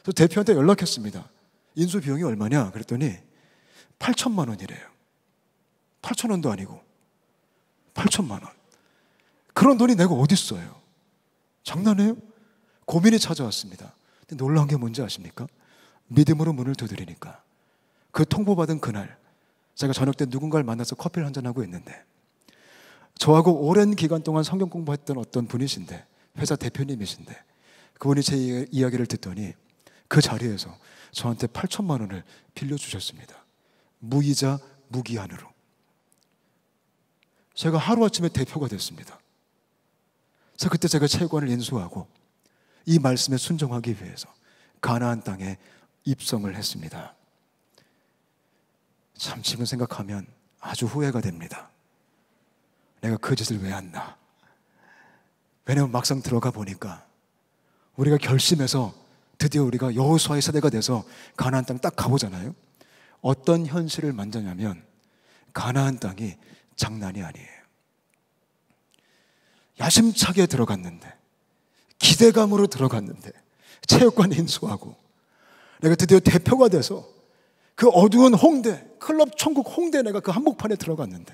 A: 그래서 대표한테 연락했습니다. 인수 비용이 얼마냐? 그랬더니 8천만 원이래요. 8천 원도 아니고 8천만 원. 그런 돈이 내가 어디 있어요? 장난해요? 고민이 찾아왔습니다. 근데 놀라운 게 뭔지 아십니까? 믿음으로 문을 두드리니까 그 통보받은 그날 제가 저녁 때 누군가를 만나서 커피를 한잔하고 있는데 저하고 오랜 기간 동안 성경 공부했던 어떤 분이신데 회사 대표님이신데 그분이 제 이야기를 듣더니 그 자리에서 저한테 8천만 원을 빌려주셨습니다. 무이자 무기한으로. 제가 하루아침에 대표가 됐습니다. 그래서 그때 제가 채권을 인수하고 이 말씀에 순종하기 위해서 가나안 땅에 입성을 했습니다. 참 지금 생각하면 아주 후회가 됩니다. 내가 그 짓을 왜 했나? 왜냐면 막상 들어가 보니까 우리가 결심해서 드디어 우리가 여호수아의 세대가 돼서 가나안 땅 딱 가보잖아요. 어떤 현실을 만나냐면 가나안 땅이 장난이 아니에요. 야심차게 들어갔는데 기대감으로 들어갔는데 체육관 인수하고 내가 드디어 대표가 돼서 그 어두운 홍대 클럽 천국 홍대 내가 그 한복판에 들어갔는데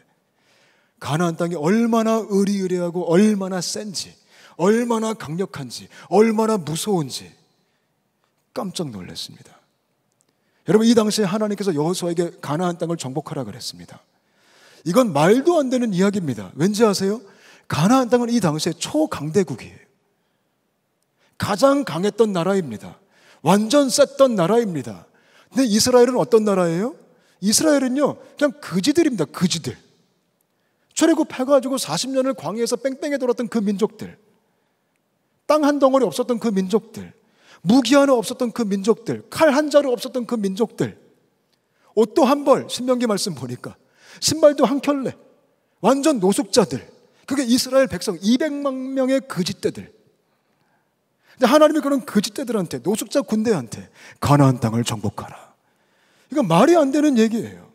A: 가나안 땅이 얼마나 의리의리하고 얼마나 센지 얼마나 강력한지, 얼마나 무서운지 깜짝 놀랐습니다. 여러분 이 당시에 하나님께서 여호수아에게 가나안 땅을 정복하라 그랬습니다. 이건 말도 안 되는 이야기입니다. 왠지 아세요? 가나안 땅은 이 당시에 초강대국이에요. 가장 강했던 나라입니다. 완전 셌던 나라입니다. 근데 이스라엘은 어떤 나라예요? 이스라엘은요, 그냥 그지들입니다. 그지들. 출애굽 해가지고 40년을 광야에서 뺑뺑이 돌았던 그 민족들. 땅한 덩어리 없었던 그 민족들, 무기 하나 없었던 그 민족들, 칼 한 자루 없었던 그 민족들, 옷도 한 벌, 신명기 말씀 보니까, 신발도 한 켤레, 완전 노숙자들, 그게 이스라엘 백성 200만 명의 거짓대들. 근데 하나님이 그런 거짓대들한테, 노숙자 군대한테, 가나안 땅을 정복하라. 이건 말이 안 되는 얘기예요.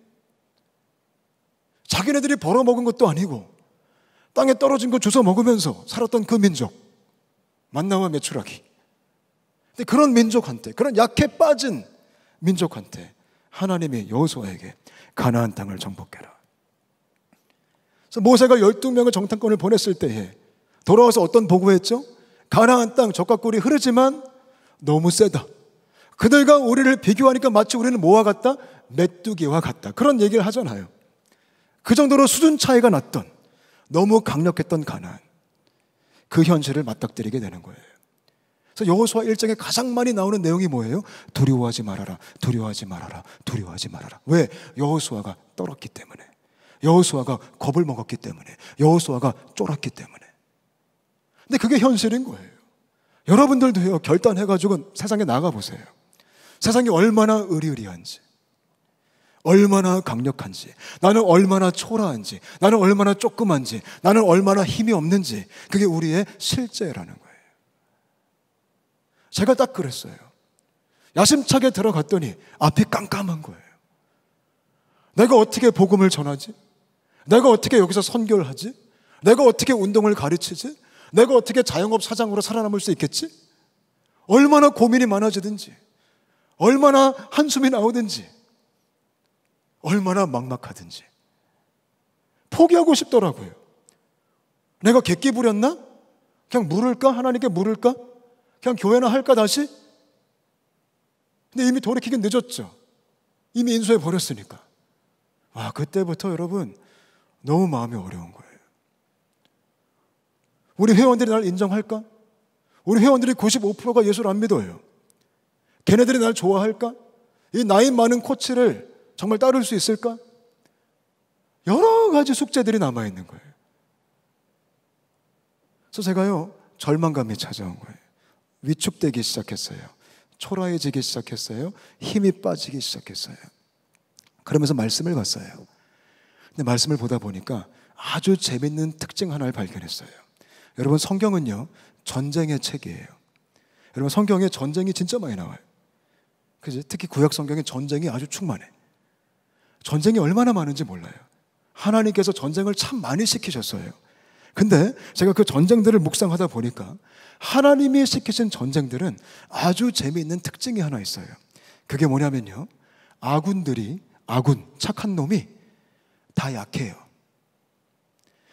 A: 자기네들이 벌어먹은 것도 아니고, 땅에 떨어진 거 주워 먹으면서 살았던 그 민족. 만남와 매출하기. 근데 그런 민족한테, 그런 약해 빠진 민족한테 하나님이 여호수아에게 가나안 땅을 정복해라. 그래서 모세가 12명의 정탐꾼을 보냈을 때에 돌아와서 어떤 보고했죠? 가나안 땅 적과 꿀이 흐르지만 너무 세다. 그들과 우리를 비교하니까 마치 우리는 뭐와 같다? 메뚜기와 같다. 그런 얘기를 하잖아요. 그 정도로 수준 차이가 났던 너무 강력했던 가난. 그 현실을 맞닥뜨리게 되는 거예요. 그래서 여호수아 일장에 가장 많이 나오는 내용이 뭐예요? 두려워하지 말아라. 두려워하지 말아라. 두려워하지 말아라. 왜? 여호수아가 떨었기 때문에. 여호수아가 겁을 먹었기 때문에. 여호수아가 쫄았기 때문에. 근데 그게 현실인 거예요. 여러분들도요. 결단해 가지고 세상에 나가 보세요. 세상이 얼마나 의리의리한지. 얼마나 강력한지, 나는 얼마나 초라한지, 나는 얼마나 조그만지, 나는 얼마나 힘이 없는지, 그게 우리의 실제라는 거예요. 제가 딱 그랬어요. 야심차게 들어갔더니 앞이 깜깜한 거예요. 내가 어떻게 복음을 전하지? 내가 어떻게 여기서 선교를 하지? 내가 어떻게 운동을 가르치지? 내가 어떻게 자영업 사장으로 살아남을 수 있겠지? 얼마나 고민이 많아지든지, 얼마나 한숨이 나오든지, 얼마나 막막하든지. 포기하고 싶더라고요. 내가 객기 부렸나? 그냥 물을까? 하나님께 물을까? 그냥 교회나 할까 다시? 근데 이미 돌이키긴 늦었죠. 이미 인수해 버렸으니까. 와, 아, 그때부터 여러분 너무 마음이 어려운 거예요. 우리 회원들이 날 인정할까? 우리 회원들이 95%가 예수를 안 믿어요. 걔네들이 날 좋아할까? 이 나이 많은 코치를 정말 따를 수 있을까? 여러 가지 숙제들이 남아 있는 거예요. 그래서 제가요 절망감이 찾아온 거예요. 위축되기 시작했어요. 초라해지기 시작했어요. 힘이 빠지기 시작했어요. 그러면서 말씀을 봤어요. 근데 말씀을 보다 보니까 아주 재밌는 특징 하나를 발견했어요. 여러분 성경은요 전쟁의 책이에요. 여러분 성경에 전쟁이 진짜 많이 나와요. 그지? 특히 구약 성경에 전쟁이 아주 충만해. 전쟁이 얼마나 많은지 몰라요. 하나님께서 전쟁을 참 많이 시키셨어요. 근데 제가 그 전쟁들을 묵상하다 보니까 하나님이 시키신 전쟁들은 아주 재미있는 특징이 하나 있어요. 그게 뭐냐면요. 아군들이, 아군, 착한 놈이 다 약해요.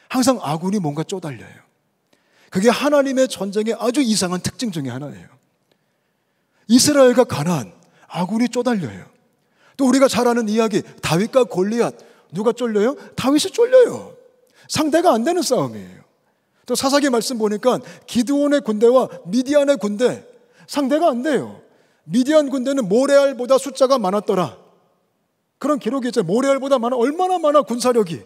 A: 항상 아군이 뭔가 쪼달려요. 그게 하나님의 전쟁의 아주 이상한 특징 중의 하나예요. 이스라엘과 가나 아군이 쪼달려요. 또 우리가 잘 아는 이야기 다윗과 골리앗 누가 쫄려요? 다윗이 쫄려요. 상대가 안 되는 싸움이에요. 또 사사기 말씀 보니까 기드온의 군대와 미디안의 군대 상대가 안 돼요. 미디안 군대는 모레알보다 숫자가 많았더라. 그런 기록이 있죠. 모레알보다 많아 얼마나 많아 군사력이.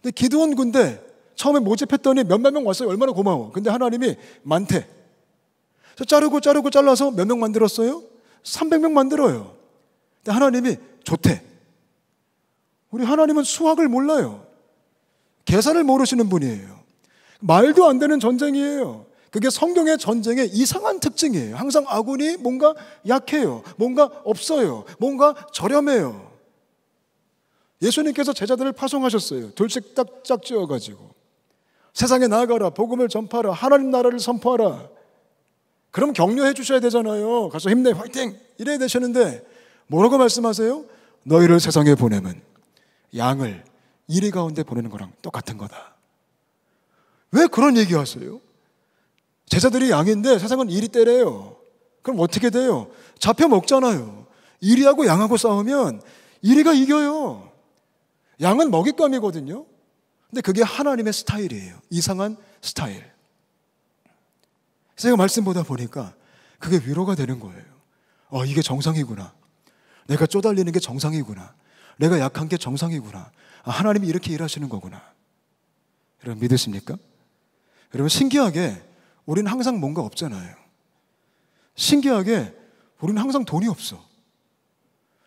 A: 근데 기드온 군대 처음에 모집했더니 몇몇 명 왔어요. 얼마나 고마워. 근데 하나님이 많대. 자르고 자르고 잘라서 몇 명 만들었어요? 300명 만들어요. 근데 하나님이 좋대. 우리 하나님은 수학을 몰라요. 계산을 모르시는 분이에요. 말도 안 되는 전쟁이에요. 그게 성경의 전쟁의 이상한 특징이에요. 항상 아군이 뭔가 약해요. 뭔가 없어요. 뭔가 저렴해요. 예수님께서 제자들을 파송하셨어요. 둘씩 딱짝 지어가지고. 세상에 나가라 복음을 전파라 하나님 나라를 선포하라. 그럼 격려해 주셔야 되잖아요. 가서 힘내. 화이팅! 이래야 되시는데 뭐라고 말씀하세요? 너희를 세상에 보내면 양을 이리 가운데 보내는 거랑 똑같은 거다. 왜 그런 얘기 하세요? 제자들이 양인데 세상은 이리 때려요. 그럼 어떻게 돼요? 잡혀 먹잖아요. 이리하고 양하고 싸우면 이리가 이겨요. 양은 먹잇감이거든요. 근데 그게 하나님의 스타일이에요. 이상한 스타일. 제가 말씀 보다 보니까 그게 위로가 되는 거예요. 어, 이게 정상이구나. 내가 쪼달리는 게 정상이구나. 내가 약한 게 정상이구나. 아, 하나님이 이렇게 일하시는 거구나. 여러분 믿으십니까? 여러분 신기하게 우리는 항상 뭔가 없잖아요. 신기하게 우리는 항상 돈이 없어.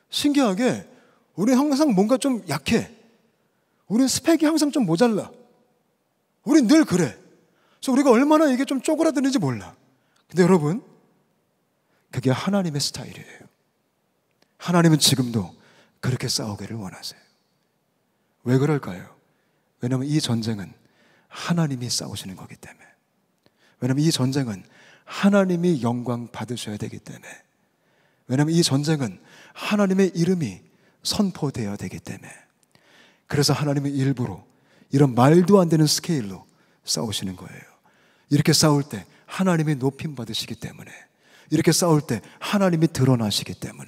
A: 신기하게 우리는 항상 뭔가 좀 약해. 우리는 스펙이 항상 좀 모자라. 우린 늘 그래. 그래서 우리가 얼마나 이게 좀 쪼그라드는지 몰라. 근데 여러분, 그게 하나님의 스타일이에요. 하나님은 지금도 그렇게 싸우기를 원하세요. 왜 그럴까요? 왜냐하면 이 전쟁은 하나님이 싸우시는 거기 때문에. 왜냐하면 이 전쟁은 하나님이 영광 받으셔야 되기 때문에. 왜냐하면 이 전쟁은 하나님의 이름이 선포되어야 되기 때문에. 그래서 하나님은 일부러 이런 말도 안 되는 스케일로 싸우시는 거예요. 이렇게 싸울 때 하나님이 높임 받으시기 때문에. 이렇게 싸울 때 하나님이 드러나시기 때문에.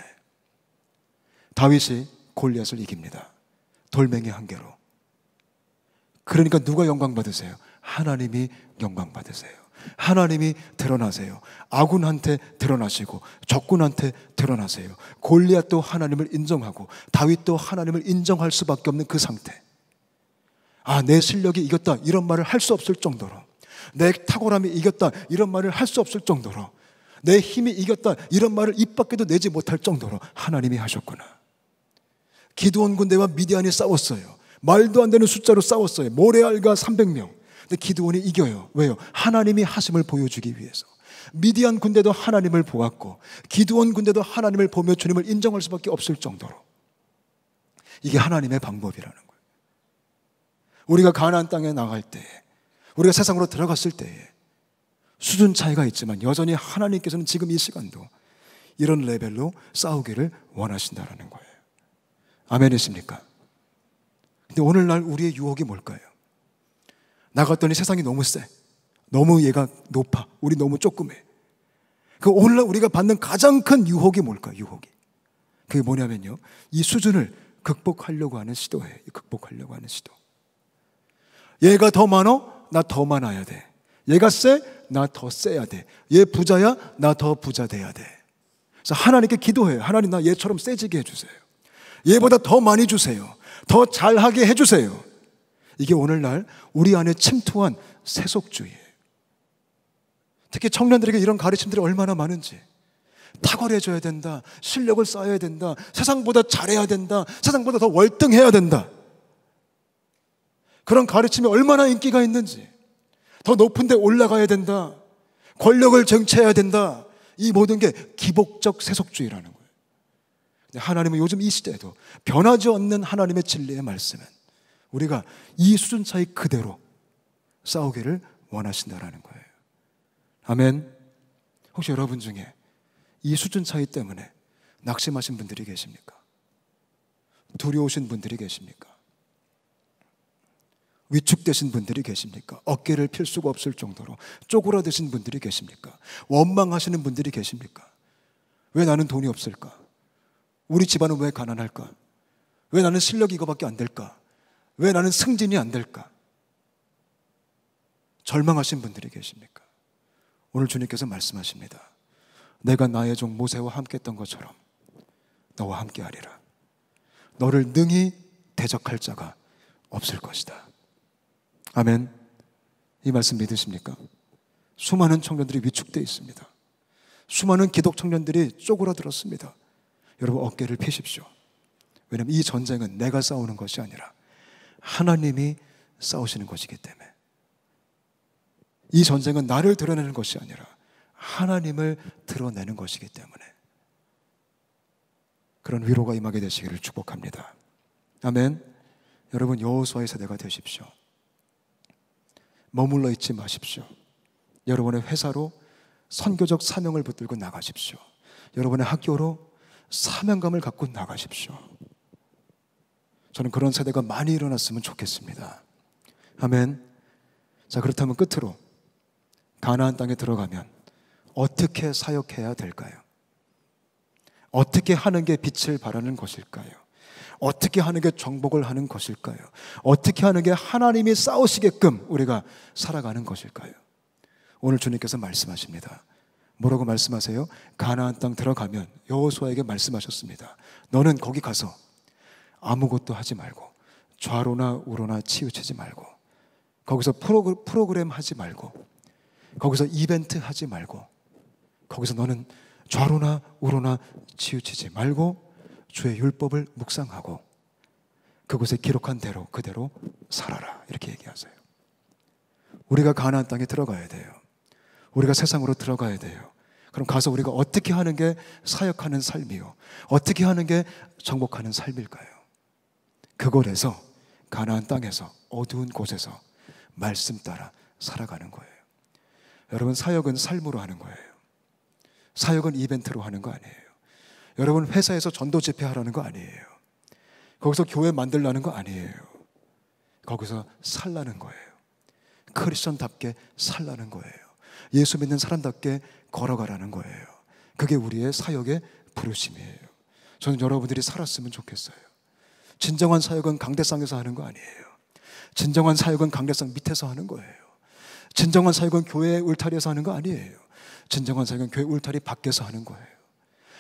A: 다윗이 골리앗을 이깁니다. 돌멩이 한 개로. 그러니까 누가 영광 받으세요? 하나님이 영광 받으세요. 하나님이 드러나세요. 아군한테 드러나시고 적군한테 드러나세요. 골리앗도 하나님을 인정하고 다윗도 하나님을 인정할 수밖에 없는 그 상태. 아, 내 실력이 이겼다. 이런 말을 할 수 없을 정도로. 내 탁월함이 이겼다. 이런 말을 할 수 없을 정도로. 내 힘이 이겼다. 이런 말을 입 밖에도 내지 못할 정도로 하나님이 하셨구나. 기드온 군대와 미디안이 싸웠어요. 말도 안 되는 숫자로 싸웠어요. 모래알과 300명. 근데 기드온이 이겨요. 왜요? 하나님이 하심을 보여주기 위해서. 미디안 군대도 하나님을 보았고 기드온 군대도 하나님을 보며 주님을 인정할 수밖에 없을 정도로 이게 하나님의 방법이라는 거예요. 우리가 가나안 땅에 나갈 때, 우리가 세상으로 들어갔을 때 수준 차이가 있지만 여전히 하나님께서는 지금 이 시간도 이런 레벨로 싸우기를 원하신다라는 거예요. 아멘이십니까? 근데 오늘날 우리의 유혹이 뭘까요? 나갔더니 세상이 너무 세. 너무 얘가 높아. 우리 너무 조그매. 그 오늘날 우리가 받는 가장 큰 유혹이 뭘까? 유혹이. 그게 뭐냐면요. 이 수준을 극복하려고 하는 시도예요. 극복하려고 하는 시도. 얘가 더 많어? 나 더 많아야 돼. 얘가 세? 나 더 세야 돼. 얘 부자야? 나 더 부자 돼야 돼. 그래서 하나님께 기도해요. 하나님 나 얘처럼 세지게 해주세요. 얘보다 더 많이 주세요. 더 잘하게 해주세요. 이게 오늘날 우리 안에 침투한 세속주의예요. 특히 청년들에게 이런 가르침들이 얼마나 많은지. 탁월해져야 된다. 실력을 쌓아야 된다. 세상보다 잘해야 된다. 세상보다 더 월등해야 된다. 그런 가르침이 얼마나 인기가 있는지. 더 높은 데 올라가야 된다. 권력을 쟁취해야 된다. 이 모든 게 기복적 세속주의라는 거예요. 하나님은 요즘 이 시대에도 변하지 않는 하나님의 진리의 말씀은 우리가 이 수준 차이 그대로 싸우기를 원하신다라는 거예요. 아멘. 혹시 여러분 중에 이 수준 차이 때문에 낙심하신 분들이 계십니까? 두려우신 분들이 계십니까? 위축되신 분들이 계십니까? 어깨를 필 수가 없을 정도로 쪼그라드신 분들이 계십니까? 원망하시는 분들이 계십니까? 왜 나는 돈이 없을까? 우리 집안은 왜 가난할까? 왜 나는 실력이 이거밖에 안 될까? 왜 나는 승진이 안 될까? 절망하신 분들이 계십니까? 오늘 주님께서 말씀하십니다. 내가 나의 종 모세와 함께 했던 것처럼 너와 함께 하리라. 너를 능히 대적할 자가 없을 것이다. 아멘. 이 말씀 믿으십니까? 수많은 청년들이 위축되 어 있습니다. 수많은 기독 청년들이 쪼그라들었습니다. 여러분 어깨를 피십시오. 왜냐하면 이 전쟁은 내가 싸우는 것이 아니라 하나님이 싸우시는 것이기 때문에 이 전쟁은 나를 드러내는 것이 아니라 하나님을 드러내는 것이기 때문에 그런 위로가 임하게 되시기를 축복합니다. 아멘. 여러분 여호수아의 세대가 되십시오. 머물러 있지 마십시오. 여러분의 회사로 선교적 사명을 붙들고 나가십시오. 여러분의 학교로 사명감을 갖고 나가십시오. 저는 그런 세대가 많이 일어났으면 좋겠습니다. 아멘. 자, 그렇다면 끝으로 가나안 땅에 들어가면 어떻게 사역해야 될까요? 어떻게 하는 게 빛을 바라는 것일까요? 어떻게 하는 게 정복을 하는 것일까요? 어떻게 하는 게 하나님이 싸우시게끔 우리가 살아가는 것일까요? 오늘 주님께서 말씀하십니다. 뭐라고 말씀하세요? 가나안 땅 들어가면 여호수아에게 말씀하셨습니다. 너는 거기 가서 아무것도 하지 말고 좌로나 우로나 치우치지 말고 거기서 프로그, 프로그램 하지 말고 거기서 이벤트 하지 말고 거기서 너는 좌로나 우로나 치우치지 말고 주의 율법을 묵상하고 그곳에 기록한 대로 그대로 살아라 이렇게 얘기하세요. 우리가 가나안 땅에 들어가야 돼요. 우리가 세상으로 들어가야 돼요. 그럼 가서 우리가 어떻게 하는 게 사역하는 삶이요? 어떻게 하는 게 정복하는 삶일까요? 그곳에서 가나안 땅에서 어두운 곳에서 말씀 따라 살아가는 거예요. 여러분 사역은 삶으로 하는 거예요. 사역은 이벤트로 하는 거 아니에요. 여러분 회사에서 전도 집회 하라는 거 아니에요. 거기서 교회 만들라는 거 아니에요. 거기서 살라는 거예요. 크리스천답게 살라는 거예요. 예수 믿는 사람답게 걸어가라는 거예요. 그게 우리의 사역의 부르심이에요. 저는 여러분들이 살았으면 좋겠어요. 진정한 사역은 강대상에서 하는 거 아니에요. 진정한 사역은 강대상 밑에서 하는 거예요. 진정한 사역은 교회 울타리에서 하는 거 아니에요. 진정한 사역은 교회 울타리 밖에서 하는 거예요.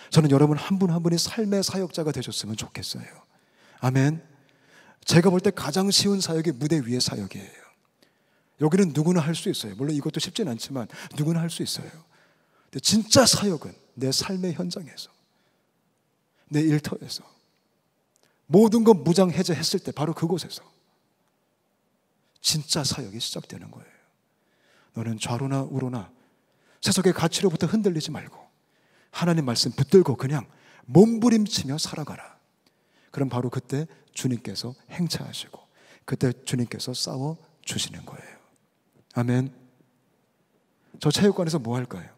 A: 저는 여러분 한 분한 한 분이 삶의 사역자가 되셨으면 좋겠어요. 아멘. 제가 볼 때 가장 쉬운 사역이 무대 위의 사역이에요. 여기는 누구나 할 수 있어요. 물론 이것도 쉽진 않지만 누구나 할 수 있어요. 근데 진짜 사역은 내 삶의 현장에서, 내 일터에서, 모든 것 무장 해제했을 때 바로 그곳에서 진짜 사역이 시작되는 거예요. 너는 좌로나 우로나 세속의 가치로부터 흔들리지 말고 하나님 말씀 붙들고 그냥 몸부림치며 살아가라. 그럼 바로 그때 주님께서 행차하시고 그때 주님께서 싸워 주시는 거예요. 아멘. 저 체육관에서 뭐 할까요?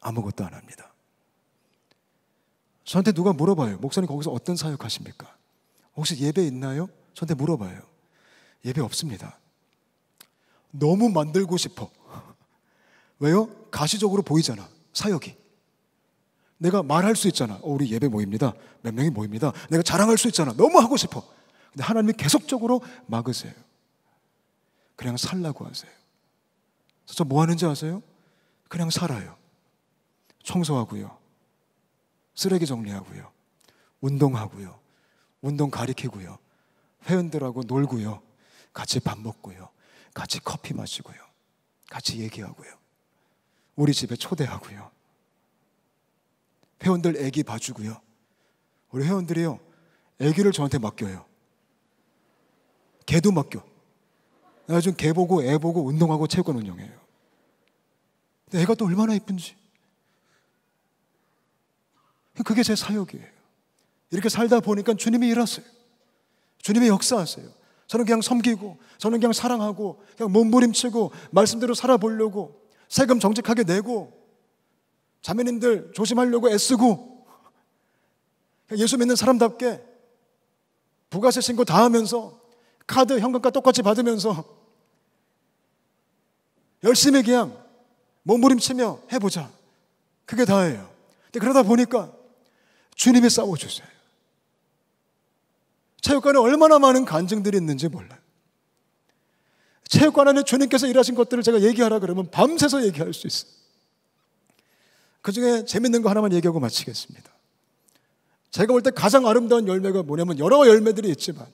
A: 아무것도 안 합니다. 저한테 누가 물어봐요. 목사님 거기서 어떤 사역 하십니까? 혹시 예배 있나요? 저한테 물어봐요. 예배 없습니다. 너무 만들고 싶어. 왜요? 가시적으로 보이잖아. 사역이. 내가 말할 수 있잖아. 어, 우리 예배 모입니다. 몇 명이 모입니다. 내가 자랑할 수 있잖아. 너무 하고 싶어. 근데 하나님이 계속적으로 막으세요. 그냥 살라고 하세요. 저 뭐 하는지 아세요? 그냥 살아요. 청소하고요. 쓰레기 정리하고요. 운동하고요. 운동 가리키고요. 회원들하고 놀고요. 같이 밥 먹고요. 같이 커피 마시고요. 같이 얘기하고요. 우리 집에 초대하고요. 회원들 애기 봐주고요. 우리 회원들이요. 애기를 저한테 맡겨요. 개도 맡겨. 내가 지금 개 보고 애 보고 운동하고 체육관 운영해요. 근데 애가 또 얼마나 예쁜지. 그게 제 사역이에요. 이렇게 살다 보니까 주님이 일하세요. 주님이 역사하세요. 저는 그냥 섬기고, 저는 그냥 사랑하고, 그냥 몸부림치고, 말씀대로 살아보려고, 세금 정직하게 내고, 자매님들 조심하려고 애쓰고, 예수 믿는 사람답게 부가세 신고 다 하면서, 카드 현금과 똑같이 받으면서, 열심히 그냥 몸부림치며 해보자. 그게 다예요. 근데 그러다 보니까 주님이 싸워주세요. 체육관에 얼마나 많은 간증들이 있는지 몰라요. 체육관 안에 주님께서 일하신 것들을 제가 얘기하라 그러면 밤새서 얘기할 수 있어요. 그 중에 재밌는 거 하나만 얘기하고 마치겠습니다. 제가 볼 때 가장 아름다운 열매가 뭐냐면 여러 열매들이 있지만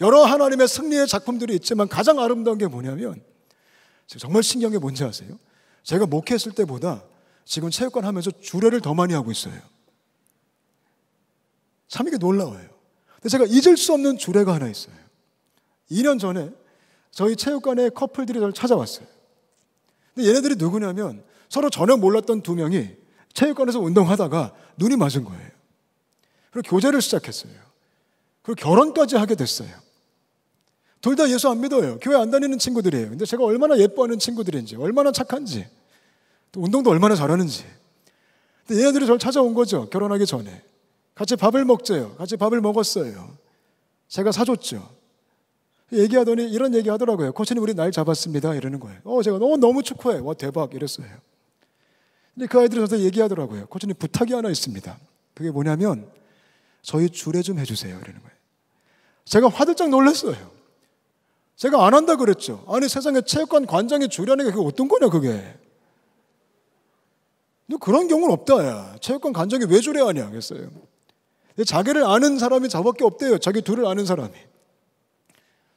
A: 여러 하나님의 승리의 작품들이 있지만 가장 아름다운 게 뭐냐면 지금 정말 신기한 게 뭔지 아세요? 제가 목회했을 때보다 지금 체육관 하면서 주례를 더 많이 하고 있어요. 참 이게 놀라워요. 근데 제가 잊을 수 없는 주례가 하나 있어요. 2년 전에 저희 체육관에 커플들이 저를 찾아왔어요. 근데 얘네들이 누구냐면 서로 전혀 몰랐던 두 명이 체육관에서 운동하다가 눈이 맞은 거예요. 그리고 교제를 시작했어요. 그리고 결혼까지 하게 됐어요. 둘다 예수 안 믿어요. 교회 안 다니는 친구들이에요. 근데 제가 얼마나 예뻐하는 친구들인지, 얼마나 착한지, 또 운동도 얼마나 잘하는지. 근데 얘네들이 저를 찾아온 거죠. 결혼하기 전에. 같이 밥을 먹자요. 같이 밥을 먹었어요. 제가 사줬죠. 얘기하더니 이런 얘기 하더라고요. 코치님 우리 날 잡았습니다. 이러는 거예요. 어, 제가 너무 너무 축하해. 와, 대박. 이랬어요. 근데 그 아이들이 저한테 얘기하더라고요. 코치님 부탁이 하나 있습니다. 그게 뭐냐면 저희 주례 좀 해주세요. 이러는 거예요. 제가 화들짝 놀랐어요. 제가 안 한다 그랬죠. 아니 세상에 체육관 관장이 주려는 게 그게 어떤 거냐 그게. 근데 그런 경우는 없다. 야. 체육관 관장이 왜 주려 하냐 그랬어요. 자기를 아는 사람이 저밖에 없대요. 자기 둘을 아는 사람이.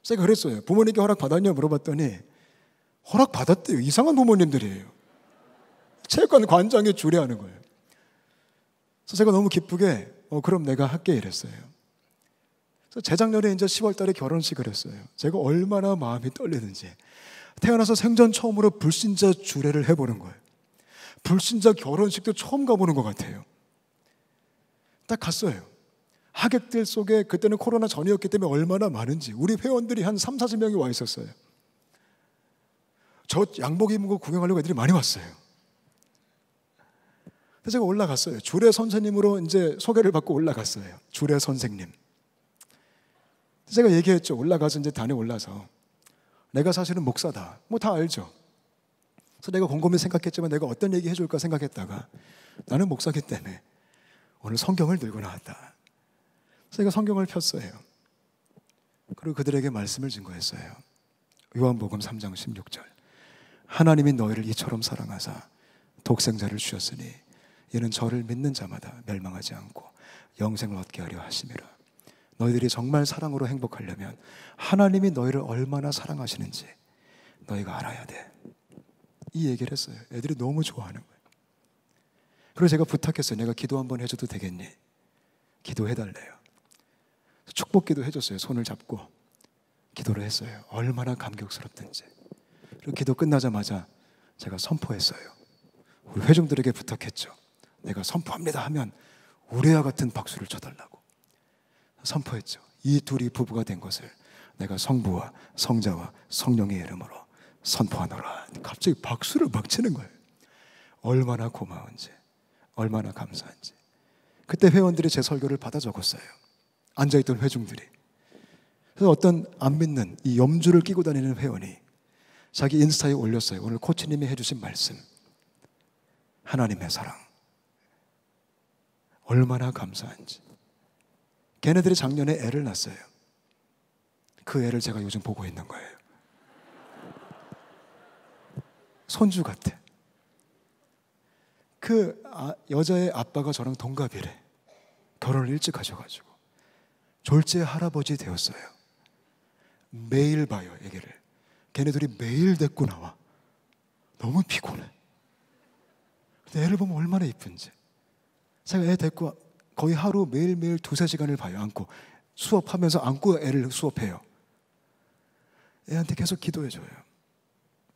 A: 제가 그랬어요. 부모님께 허락 받았냐 물어봤더니 허락 받았대요. 이상한 부모님들이에요. 체육관 관장이 주례하는 거예요. 그래서 제가 너무 기쁘게 어 그럼 내가 할게 이랬어요. 그래서 재작년에 이제 10월 달에 결혼식을 했어요. 제가 얼마나 마음이 떨리는지. 태어나서 생전 처음으로 불신자 주례를 해보는 거예요. 불신자 결혼식도 처음 가보는 것 같아요. 딱 갔어요. 하객들 속에 그때는 코로나 전이었기 때문에 얼마나 많은지 우리 회원들이 한 3, 40명이 와 있었어요. 저 양복 입은 거 구경하려고 애들이 많이 왔어요. 그래서 제가 올라갔어요. 주례 선생님으로 이제 소개를 받고 올라갔어요. 주례 선생님. 제가 얘기했죠. 올라가서 이제 단에 올라서. 내가 사실은 목사다. 뭐 다 알죠. 그래서 내가 곰곰이 생각했지만 내가 어떤 얘기 해줄까 생각했다가 나는 목사기 때문에 오늘 성경을 들고 나왔다. 그래서 내가 성경을 폈어요. 그리고 그들에게 말씀을 증거했어요. 요한복음 3장 16절. 하나님이 너희를 이처럼 사랑하사 독생자를 주셨으니 이는 저를 믿는 자마다 멸망하지 않고 영생을 얻게 하려 하심이라. 너희들이 정말 사랑으로 행복하려면 하나님이 너희를 얼마나 사랑하시는지 너희가 알아야 돼. 이 얘기를 했어요. 애들이 너무 좋아하는 거예요. 그리고 제가 부탁했어요. 내가 기도 한 번 해줘도 되겠니? 기도해달래요. 축복 기도 해줬어요. 손을 잡고 기도를 했어요. 얼마나 감격스럽든지. 그리고 기도 끝나자마자 제가 선포했어요. 우리 회중들에게 부탁했죠. 내가 선포합니다 하면 우리와 같은 박수를 쳐달라고. 선포했죠. 이 둘이 부부가 된 것을 내가 성부와 성자와 성령의 이름으로 선포하노라. 갑자기 박수를 막 치는 거예요. 얼마나 고마운지, 얼마나 감사한지. 그때 회원들이 제 설교를 받아 적었어요. 앉아있던 회중들이. 그래서 어떤 안 믿는 이 염주를 끼고 다니는 회원이 자기 인스타에 올렸어요. 오늘 코치님이 해주신 말씀. 하나님의 사랑. 얼마나 감사한지. 걔네들이 작년에 애를 낳았어요. 그 애를 제가 요즘 보고 있는 거예요. 손주 같아. 그 아, 여자의 아빠가 저랑 동갑이래. 결혼을 일찍 하셔가지고. 졸제 할아버지 되었어요. 매일 봐요, 얘기를. 걔네들이 매일 데리고 나와. 너무 피곤해. 근데 애를 보면 얼마나 이쁜지. 제가 애 데리고 거의 하루 매일매일 두세 시간을 봐요, 안고. 수업하면서 안고 애를 수업해요. 애한테 계속 기도해줘요.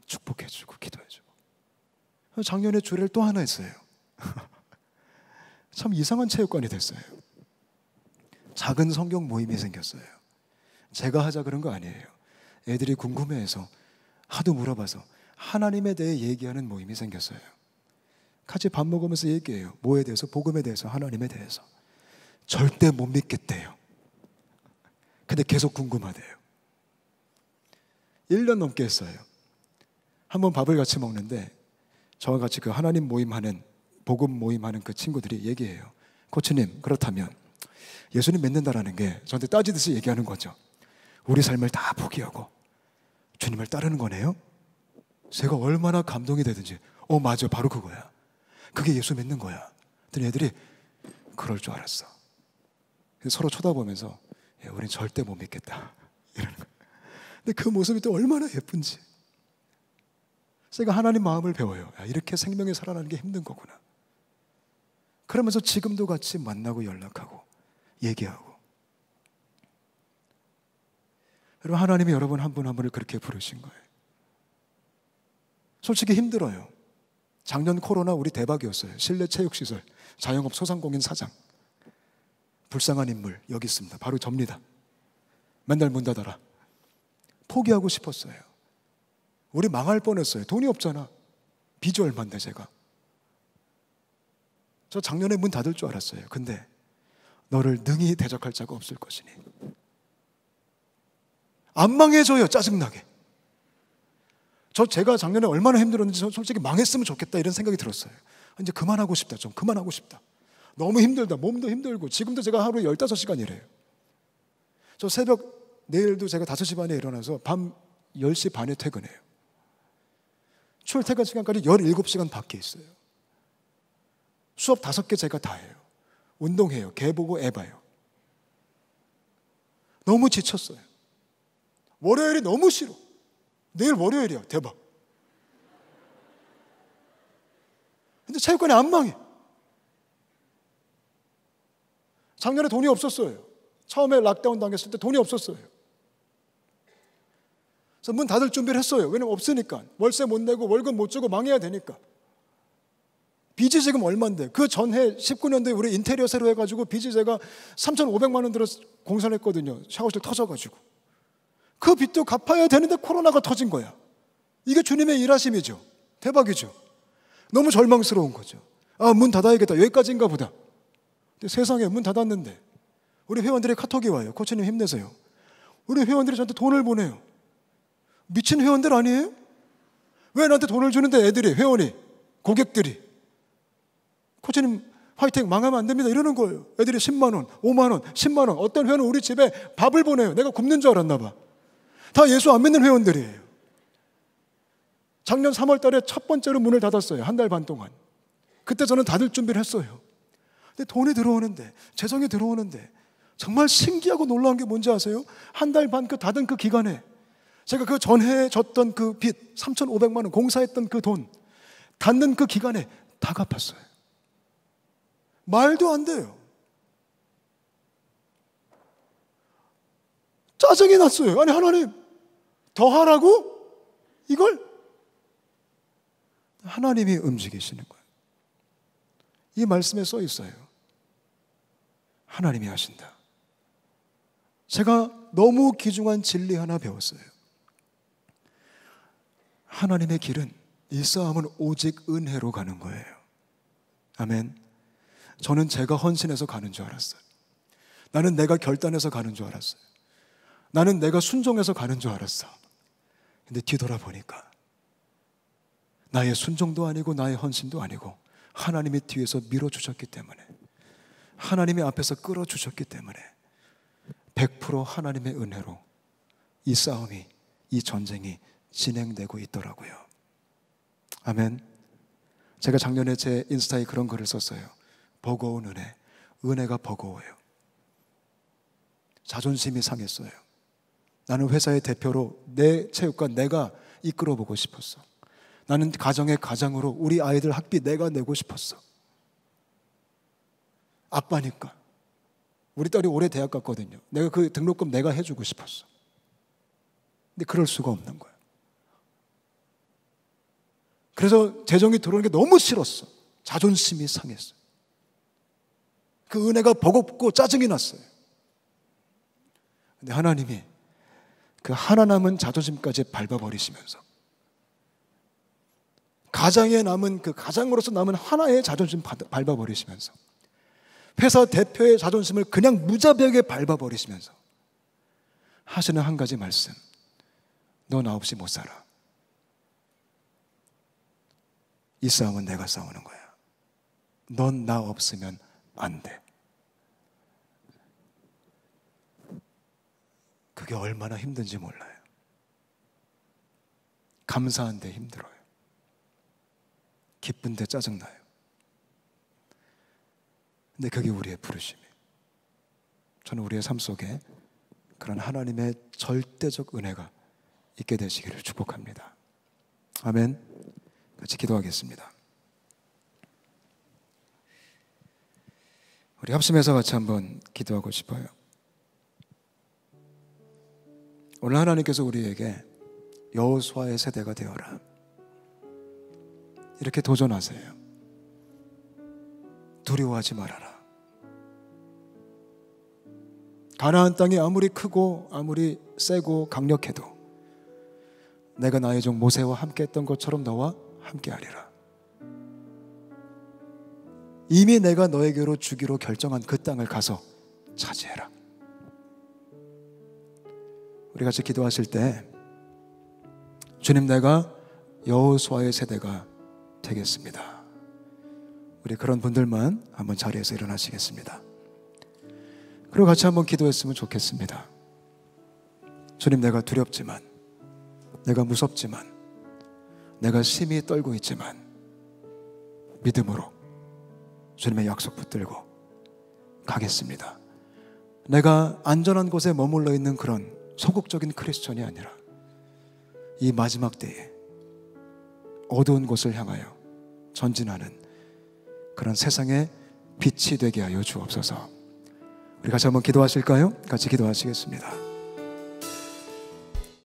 A: 축복해주고, 기도해주고. 작년에 주례를 또 하나 했어요. 참 이상한 체육관이 됐어요. 작은 성경 모임이 생겼어요. 제가 하자 그런 거 아니에요. 애들이 궁금해해서 하도 물어봐서 하나님에 대해 얘기하는 모임이 생겼어요. 같이 밥 먹으면서 얘기해요. 뭐에 대해서? 복음에 대해서, 하나님에 대해서. 절대 못 믿겠대요. 근데 계속 궁금하대요. 1년 넘게 했어요. 한번 밥을 같이 먹는데 저와 같이 그 하나님 모임하는 복음 모임하는 그 친구들이 얘기해요. 코치님, 그렇다면 예수님 믿는다라는 게 저한테 따지듯이 얘기하는 거죠. 우리 삶을 다 포기하고 주님을 따르는 거네요. 제가 얼마나 감동이 되든지, 어 맞아, 바로 그거야. 그게 예수 믿는 거야. 그랬더 애들이 그럴 줄 알았어. 서로 쳐다보면서 예, 우린 절대 못 믿겠다 이러는 거예요. 근데 그 모습이 또 얼마나 예쁜지. 제가 하나님 마음을 배워요. 야, 이렇게 생명이 살아나는 게 힘든 거구나. 그러면서 지금도 같이 만나고 연락하고 얘기하고. 여러분 하나님이 여러분 한 분한 한 분을 그렇게 부르신 거예요. 솔직히 힘들어요. 작년 코로나 우리 대박이었어요. 실내 체육 시설, 자영업 소상공인 사장. 불쌍한 인물 여기 있습니다. 바로 접니다. 맨날 문 닫아라. 포기하고 싶었어요. 우리 망할 뻔했어요. 돈이 없잖아. 빚이 얼만데 제가. 저 작년에 문 닫을 줄 알았어요. 근데 너를 능히 대적할 자가 없을 것이니. 안 망해져요. 짜증나게. 저 제가 작년에 얼마나 힘들었는지 솔직히 망했으면 좋겠다 이런 생각이 들었어요. 이제 그만하고 싶다. 좀 그만하고 싶다. 너무 힘들다. 몸도 힘들고 지금도 제가 하루에 15시간 일해요. 저 새벽 내일도 제가 5시 반에 일어나서 밤 10시 반에 퇴근해요. 출퇴근 시간까지 17시간 밖에 있어요. 수업 5개 제가 다 해요. 운동해요. 개 보고 애 봐요. 너무 지쳤어요. 월요일이 너무 싫어. 내일 월요일이야. 대박. 근데 체육관이 안 망해. 작년에 돈이 없었어요. 처음에 락다운 당했을 때 돈이 없었어요. 그래서 문 닫을 준비를 했어요. 왜냐면 없으니까. 월세 못 내고 월급 못 주고 망해야 되니까. 빚이 지금 얼만데? 그 전해 19년도에 우리 인테리어 새로 해가지고 빚이 제가 3,500만 원 들어 공산했거든요. 샤워실 터져가지고. 그 빚도 갚아야 되는데 코로나가 터진 거야. 이게 주님의 일하심이죠. 대박이죠. 너무 절망스러운 거죠. 아, 문 닫아야겠다. 여기까지인가 보다. 근데 세상에 문 닫았는데 우리 회원들이 카톡이 와요. 코치님 힘내세요. 우리 회원들이 저한테 돈을 보내요. 미친 회원들 아니에요? 왜 나한테 돈을 주는데 애들이, 회원이, 고객들이. 코치님 화이팅 망하면 안 됩니다. 이러는 거예요. 애들이 10만원, 5만원, 10만원. 어떤 회원은 우리 집에 밥을 보내요. 내가 굶는 줄 알았나 봐. 다 예수 안 믿는 회원들이에요. 작년 3월 달에 첫 번째로 문을 닫았어요. 한 달 반 동안. 그때 저는 닫을 준비를 했어요. 근데 돈이 들어오는데, 재정이 들어오는데, 정말 신기하고 놀라운 게 뭔지 아세요? 한 달 반 그 닫은 그 기간에 제가 그전해 줬던 그 빚, 3,500만 원 공사했던 그 돈, 닫는 그 기간에 다 갚았어요. 말도 안 돼요. 짜증이 났어요. 아니, 하나님, 더 하라고? 이걸? 하나님이 움직이시는 거예요. 이 말씀에 써 있어요. 하나님이 하신다. 제가 너무 귀중한 진리 하나 배웠어요. 하나님의 길은 이 싸움은 오직 은혜로 가는 거예요. 아멘. 저는 제가 헌신해서 가는 줄 알았어요. 나는 내가 결단해서 가는 줄 알았어요. 나는 내가 순종해서 가는 줄 알았어. 근데 뒤돌아보니까 나의 순종도 아니고 나의 헌신도 아니고 하나님이 뒤에서 밀어주셨기 때문에 하나님의 앞에서 끌어주셨기 때문에 100% 하나님의 은혜로 이 싸움이, 이 전쟁이 진행되고 있더라고요. 아멘. 제가 작년에 제 인스타에 그런 글을 썼어요. 버거운 은혜. 은혜가 버거워요. 자존심이 상했어요. 나는 회사의 대표로 내 체육관 내가 이끌어보고 싶었어. 나는 가정의 가장으로 우리 아이들 학비 내가 내고 싶었어. 아빠니까. 우리 딸이 올해 대학 갔거든요. 내가 그 등록금 내가 해주고 싶었어. 근데 그럴 수가 없는 거야. 그래서 재정이 들어오는 게 너무 싫었어. 자존심이 상했어. 그 은혜가 버겁고 짜증이 났어요. 근데 하나님이 그 하나 남은 자존심까지 밟아버리시면서 가장에 남은 그 가장으로서 남은 하나의 자존심 밟아버리시면서 회사 대표의 자존심을 그냥 무자비하게 밟아버리시면서 하시는 한 가지 말씀. 너 나 없이 못 살아. 이 싸움은 내가 싸우는 거야. 넌 나 없으면 안 돼. 그게 얼마나 힘든지 몰라요. 감사한데 힘들어요. 기쁜데 짜증나요. 근데 그게 우리의 부르심이에요. 저는 우리의 삶 속에 그런 하나님의 절대적 은혜가 있게 되시기를 축복합니다. 아멘. 같이 기도하겠습니다. 우리 합심해서 같이 한번 기도하고 싶어요. 오늘 하나님께서 우리에게 여호수아의 세대가 되어라. 이렇게 도전하세요. 두려워하지 말아라. 가나안 땅이 아무리 크고 아무리 세고 강력해도 내가 나의 종 모세와 함께 했던 것처럼 너와 함께 하리라. 이미 내가 너에게로 주기로 결정한 그 땅을 가서 차지해라. 우리 같이 기도하실 때 주님 내가 여호수아의 세대가 되겠습니다. 우리 그런 분들만 한번 자리에서 일어나시겠습니다. 그리고 같이 한번 기도했으면 좋겠습니다. 주님, 내가 두렵지만, 내가 무섭지만, 내가 심히 떨고 있지만, 믿음으로 주님의 약속 붙들고 가겠습니다. 내가 안전한 곳에 머물러 있는 그런 소극적인 크리스천이 아니라 이 마지막 때에 어두운 곳을 향하여 전진하는 그런 세상의 빛이 되게 하여 주옵소서. 우리 같이 한번 기도하실까요? 같이 기도하시겠습니다.